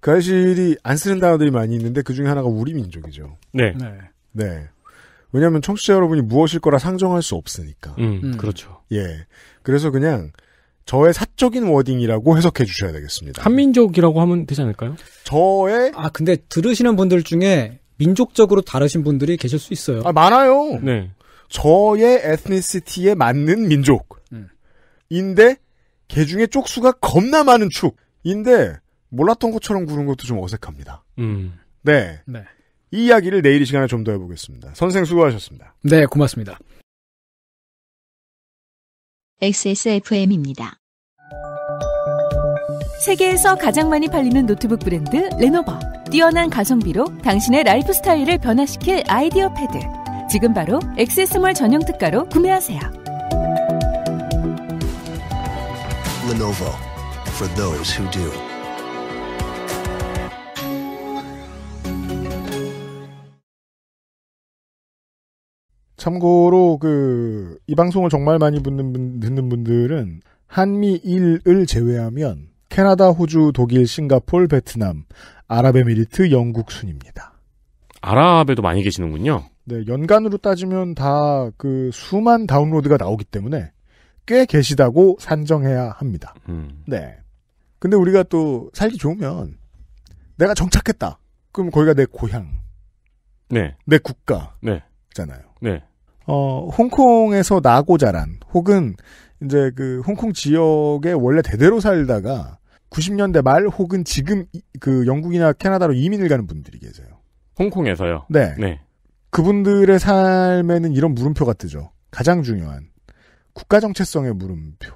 그 사실이 안 쓰는 단어들이 많이 있는데 그 중에 하나가 우리 민족이죠. 네. 네. 네. 왜냐하면 청취자 여러분이 무엇일 거라 상정할 수 없으니까. 음, 음. 그렇죠. 예. 그래서 그냥 저의 사적인 워딩이라고 해석해 주셔야 되겠습니다. 한민족이라고 하면 되지 않을까요? 저의 아 근데 들으시는 분들 중에 민족적으로 다르신 분들이 계실 수 있어요. 아 많아요. 네. 저의 에스니시티에 맞는 민족인데 음. 개 중에 쪽수가 겁나 많은 축인데 몰랐던 것처럼 구는 것도 좀 어색합니다. 음. 네. 네. 이 이야기를 내일 이 시간에 좀 더 해보겠습니다. 선생 수고하셨습니다. 네, 고맙습니다. XSFM입니다. 세계에서 가장 많이 팔리는 노트북 브랜드 레노버. 뛰어난 가성비로 당신의 라이프 스타일을 변화시킬 아이디어 패드. 지금 바로 엑세스몰 전용 특가로 구매하세요. Lenovo for those who do. 참고로 그 이 방송을 정말 많이 분, 듣는 분들은 한미일을 제외하면 캐나다, 호주, 독일, 싱가폴, 베트남, 아랍에미리트, 영국 순입니다. 아랍에도 많이 계시는군요. 네, 연간으로 따지면 다 그 수만 다운로드가 나오기 때문에 꽤 계시다고 산정해야 합니다. 음. 네. 근데 우리가 또 살기 좋으면 내가 정착했다. 그럼 거기가 내 고향. 네. 내 국가. 네. 잖아요. 네. 어, 홍콩에서 나고 자란 혹은 이제 그 홍콩 지역에 원래 대대로 살다가 90년대 말 혹은 지금 그 영국이나 캐나다로 이민을 가는 분들이 계세요. 홍콩에서요. 네. 네. 그분들의 삶에는 이런 물음표가 뜨죠. 가장 중요한 국가 정체성의 물음표.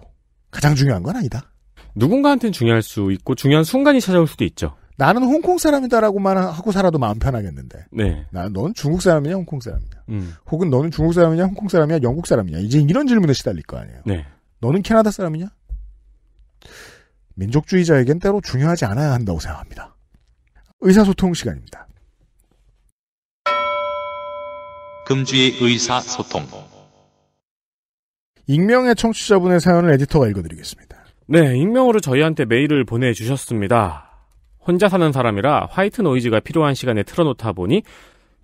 가장 중요한 건 아니다. 누군가한테는 중요할 수 있고 중요한 순간이 찾아올 수도 있죠. 나는 홍콩 사람이다라고만 하고 살아도 마음 편하겠는데. 네. 나, 는넌 중국 사람이냐, 홍콩 사람이냐. 음. 혹은 너는 중국 사람이냐, 홍콩 사람이냐, 영국 사람이냐. 이제 이런 질문에 시달릴 거 아니에요. 네. 너는 캐나다 사람이냐? 민족주의자에겐 때로 중요하지 않아야 한다고 생각합니다. 의사소통 시간입니다. 금주의 의사소통. 익명의 청취자분의 사연을 에디터가 읽어드리겠습니다. 네, 익명으로 저희한테 메일을 보내주셨습니다. 혼자 사는 사람이라 화이트 노이즈가 필요한 시간에 틀어놓다 보니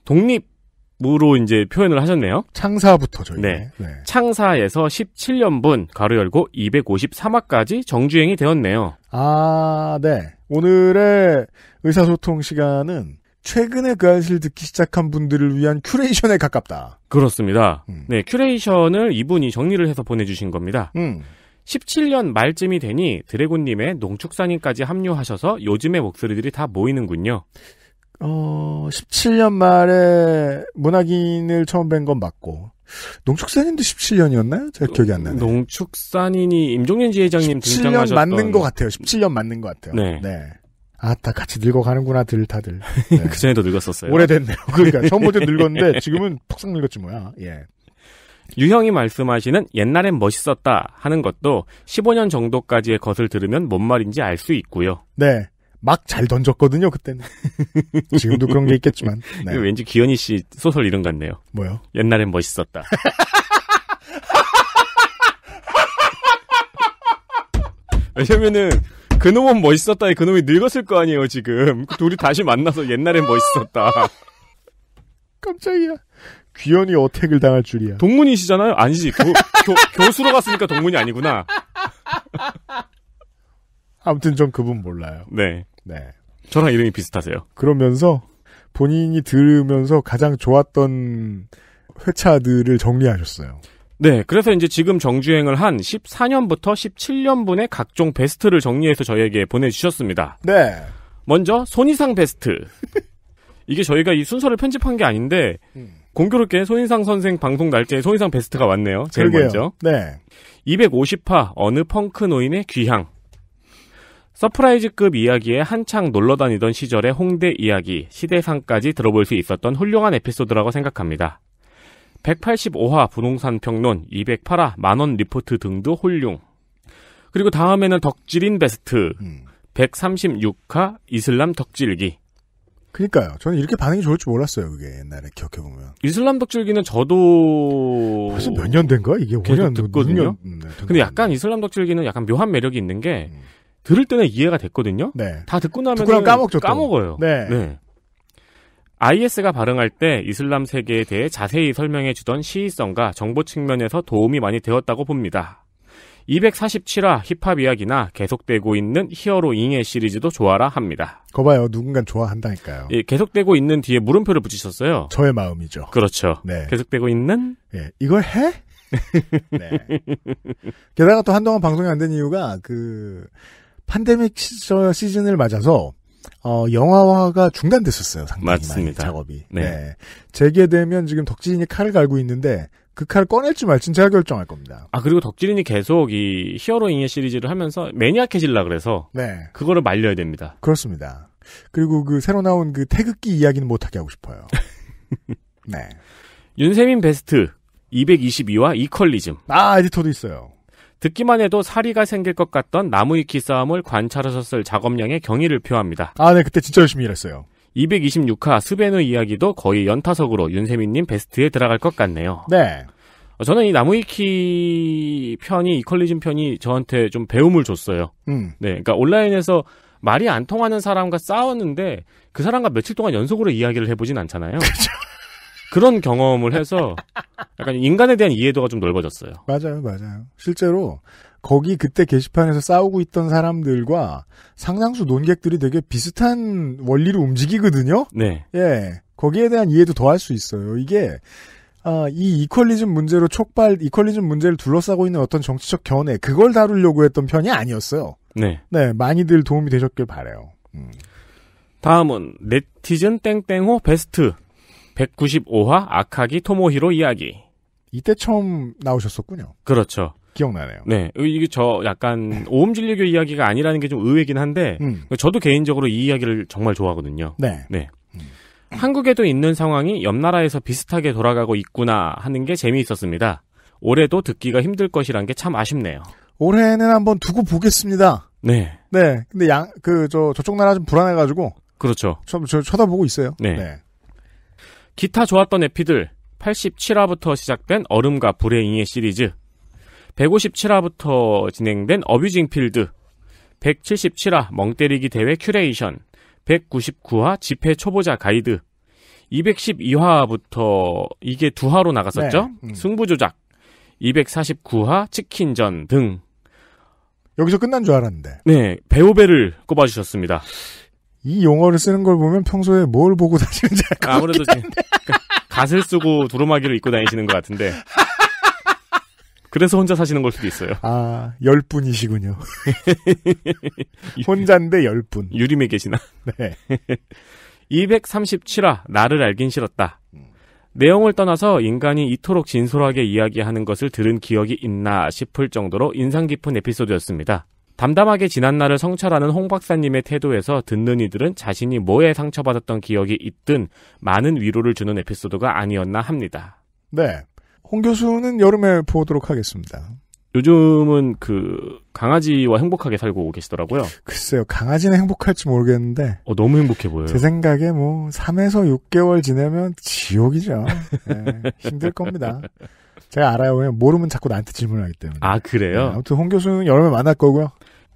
독립으로 이제 표현을 하셨네요. 창사부터죠. 네. 네. 창사에서 17년분 가로 열고 253화까지 정주행이 되었네요. 아, 네. 오늘의 의사소통 시간은 최근에 그 안실 듣기 시작한 분들을 위한 큐레이션에 가깝다. 그렇습니다. 음. 네, 큐레이션을 이분이 정리를 해서 보내주신 겁니다. 음. 17년 말쯤이 되니 드래곤님의 농축산인까지 합류하셔서 요즘의 목소리들이 다 모이는군요. 어, 17년 말에 문학인을 처음 뵌 건 맞고, 농축산인도 17년이었나요? 제가 기억이 안 나네요. 농축산인이 임종현 지회장님 17년 등장하셨던... 맞는 것 같아요. 17년 맞는 것 같아요. 네. 네. 아, 다 같이 늙어가는구나, 들, 다들. (laughs) 네. 그전에도 늙었었어요. 오래됐네요. 그러니까. 처음부터 늙었는데, 지금은 폭삭 늙었지 뭐야. 예. 유형이 말씀하시는 옛날엔 멋있었다 하는 것도 15년 정도까지의 것을 들으면 뭔 말인지 알 수 있고요. 네. 막 잘 던졌거든요, 그때는. (laughs) 지금도 그런 게 있겠지만. 네. 왠지 기현이 씨 소설 이름 같네요. 뭐요? 옛날엔 멋있었다. (laughs) 왜냐면은 그놈은 멋있었다에 그놈이 늙었을 거 아니에요, 지금. 둘이 다시 만나서 옛날엔 멋있었다. (laughs) 깜짝이야. 귀현이 어택을 당할 줄이야. 동문이시잖아요? 아니지. 교, 교, 수로 갔으니까 동문이 아니구나. 아무튼 전 그분 몰라요. 네. 네. 저랑 이름이 비슷하세요. 그러면서 본인이 들으면서 가장 좋았던 회차들을 정리하셨어요. 네, 그래서 이제 지금 정주행을 한 14년부터 17년분의 각종 베스트를 정리해서 저희에게 보내주셨습니다. 네. 먼저 손이상 베스트. 이게 저희가 이 순서를 편집한 게 아닌데 음. 공교롭게 손인상 선생 방송 날짜에 손인상 베스트가 왔네요. 제일 그러게요. 먼저. 네. 250화 어느 펑크 노인의 귀향. 서프라이즈급 이야기에 한창 놀러 다니던 시절의 홍대 이야기, 시대상까지 들어볼 수 있었던 훌륭한 에피소드라고 생각합니다. 185화 부동산 평론, 208화 만원 리포트 등도 훌륭. 그리고 다음에는 덕질인 베스트, 136화 음. 이슬람 덕질기, 그니까요. 저는 이렇게 반응이 좋을 줄 몰랐어요. 그게 옛날에 기억해 보면. 이슬람 덕질기는 저도 벌써 몇 년 된 거야? 이게 5년 듣거든요. 6년? 음, 네, 근데 약간 이슬람 덕질기는 약간 묘한 매력이 있는 게 음. 들을 때는 이해가 됐거든요. 네. 다 듣고 나면 까먹죠. 까먹어요. 네. 네. IS가 발응할때 이슬람 세계에 대해 자세히 설명해 주던 시의성과 정보 측면에서 도움이 많이 되었다고 봅니다. 247화 힙합 이야기나 계속되고 있는 히어로 잉의 시리즈도 좋아라 합니다. 거봐요. 누군간 좋아한다니까요. 예, 계속되고 있는 뒤에 물음표를 붙이셨어요. 저의 마음이죠. 그렇죠. 네. 계속되고 있는? 예, 이걸 해? (laughs) 네. 게다가 또 한동안 방송이 안 된 이유가 그 팬데믹 시즌을 맞아서 어, 영화화가 중단됐었어요. 상당히 맞습니다. 작업이. 네. 네. 재개되면 지금 덕진이 칼을 갈고 있는데 극 그 칼을 꺼낼지 말지는 제가 결정할 겁니다. 아 그리고 덕질인이 계속 이히어로인의 시리즈를 하면서 매니악해질라 그래서 네 그거를 말려야 됩니다. 그렇습니다. 그리고 그 새로 나온 그 태극기 이야기는 못하게 하고 싶어요. (laughs) 네. 윤세민 베스트 222와 이퀄리즘. 아 에디터도 있어요. 듣기만 해도 사리가 생길 것 같던 나무위키 싸움을 관찰하셨을 작업량의 경의를 표합니다. 아, 네, 그때 진짜 열심히 일했어요. 226화 수벤의 이야기도 거의 연타석으로 윤세민님 베스트에 들어갈 것 같네요. 네. 어, 저는 이 나무위키 편이 이퀄리즘 편이 저한테 좀 배움을 줬어요. 음. 네, 그러니까 온라인에서 말이 안 통하는 사람과 싸웠는데 그 사람과 며칠 동안 연속으로 이야기를 해보진 않잖아요. (laughs) 그런 경험을 해서 약간 인간에 대한 이해도가 좀 넓어졌어요. 맞아요, 맞아요. 실제로 거기 그때 게시판에서 싸우고 있던 사람들과 상당수 논객들이 되게 비슷한 원리로 움직이거든요. 네. 예. 거기에 대한 이해도 더 할 수 있어요. 이게 아, 이 이퀄리즘 문제로 촉발 이퀄리즘 문제를 둘러싸고 있는 어떤 정치적 견해 그걸 다루려고 했던 편이 아니었어요. 네. 네, 많이들 도움이 되셨길 바래요. 음. 다음은 네티즌 땡땡호 베스트 195화 아카기 토모히로 이야기. 이때 처음 나오셨었군요. 그렇죠. 기억나네요. 네. 이게 저 약간 오음진리교 이야기가 아니라는 게 좀 의외긴 한데 음. 저도 개인적으로 이 이야기를 정말 좋아하거든요. 네. 네. 음. 한국에도 있는 상황이 옆 나라에서 비슷하게 돌아가고 있구나 하는 게 재미있었습니다. 올해도 듣기가 힘들 것이란 게 참 아쉽네요. 올해는 한번 두고 보겠습니다. 네. 네. 근데 양 그 저 저쪽 나라 좀 불안해 가지고 그렇죠. 저, 저 쳐다보고 있어요. 네. 네. 기타 좋았던 에피들 87화부터 시작된 얼음과 불의 잉의 시리즈 157화부터 진행된 어뷰징 필드, 177화 멍때리기 대회 큐레이션, 199화 집회 초보자 가이드, 212화부터 이게 두 화로 나갔었죠? 네. 음. 승부조작, 249화 치킨전 등. 여기서 끝난 줄 알았는데. 네, 배우배를 꼽아주셨습니다. 이 용어를 쓰는 걸 보면 평소에 뭘 보고 다니는지 알것 아무래도 지금 가을 쓰고 두루마기를 입고 다니시는 것 같은데. (laughs) 그래서 혼자 사시는 걸 수도 있어요. 아, 열 분이시군요. (laughs) 혼자인데 열 분. 유림에 계시나? 네. 237화, (laughs) 나를 알긴 싫었다. 내용을 떠나서 인간이 이토록 진솔하게 이야기하는 것을 들은 기억이 있나 싶을 정도로 인상 깊은 에피소드였습니다. 담담하게 지난 날을 성찰하는 홍 박사님의 태도에서 듣는 이들은 자신이 뭐에 상처받았던 기억이 있든 많은 위로를 주는 에피소드가 아니었나 합니다. 네. 홍 교수는 여름에 보도록 하겠습니다. 요즘은 그 강아지와 행복하게 살고 계시더라고요. 글쎄요, 강아지는 행복할지 모르겠는데. 어, 너무 행복해 보여요. 제 생각에 뭐 3에서 6개월 지내면 지옥이죠. 네, 힘들 겁니다. 제가 알아요. 왜냐면 모르면 자꾸 나한테 질문하기 때문에. 아 그래요? 네, 아무튼 홍 교수는 여름에 만날 거고요.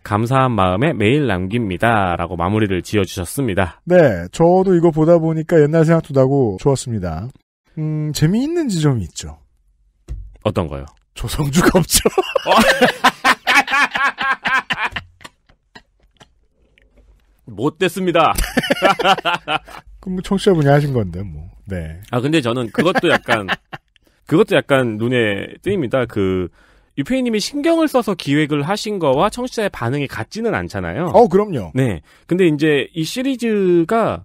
감사한 마음에 메일 남깁니다. 라고 마무리를 지어주셨습니다. 네, 저도 이거 보다 보니까 옛날 생각도 나고 좋았습니다. 음, 재미있는 지점이 있죠. 어떤 거요? 조성주가 없죠. (laughs) 못됐습니다. (laughs) 그뭐 청취자분이 하신 건데 뭐. 네. 아 근데 저는 그것도 약간 그것도 약간 눈에 띄입니다. 그 유페이님이 신경을 써서 기획을 하신 거와 청취자의 반응이 같지는 않잖아요. 어, 그럼요. 네. 근데 이제 이 시리즈가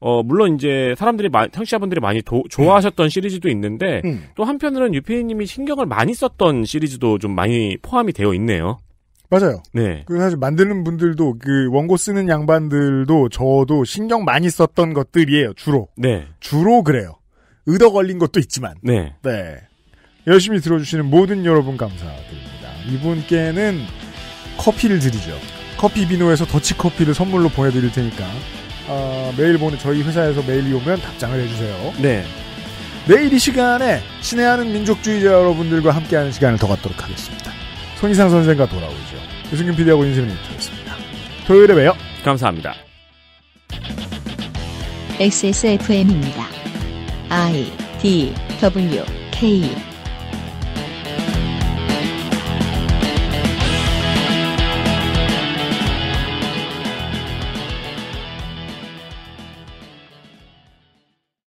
어, 물론 이제 사람들이 마, 청취자분들이 많이 도, 좋아하셨던 음. 시리즈도 있는데 음. 또 한편으로는 유피님이 신경을 많이 썼던 시리즈도 좀 많이 포함이 되어 있네요. 맞아요. 네. 그 사실 만드는 분들도 그 원고 쓰는 양반들도 저도 신경 많이 썼던 것들이에요. 주로. 네. 주로 그래요. 의덕 걸린 것도 있지만. 네. 네. 열심히 들어주시는 모든 여러분 감사드립니다. 이분께는 커피를 드리죠. 커피 비누에서 더치 커피를 선물로 보내드릴 테니까 어, 메일 보내 저희 회사에서 메일이 오면 답장을 해주세요. 네. 내일 이 시간에 친애하는 민족주의자 여러분들과 함께하는 시간을 더 갖도록 하겠습니다. 손희상 선생과 돌아오죠. 유승균 PD하고 윤세민 리터습니다 토요일에 봬요. 감사합니다. XSFM입니다. I D W K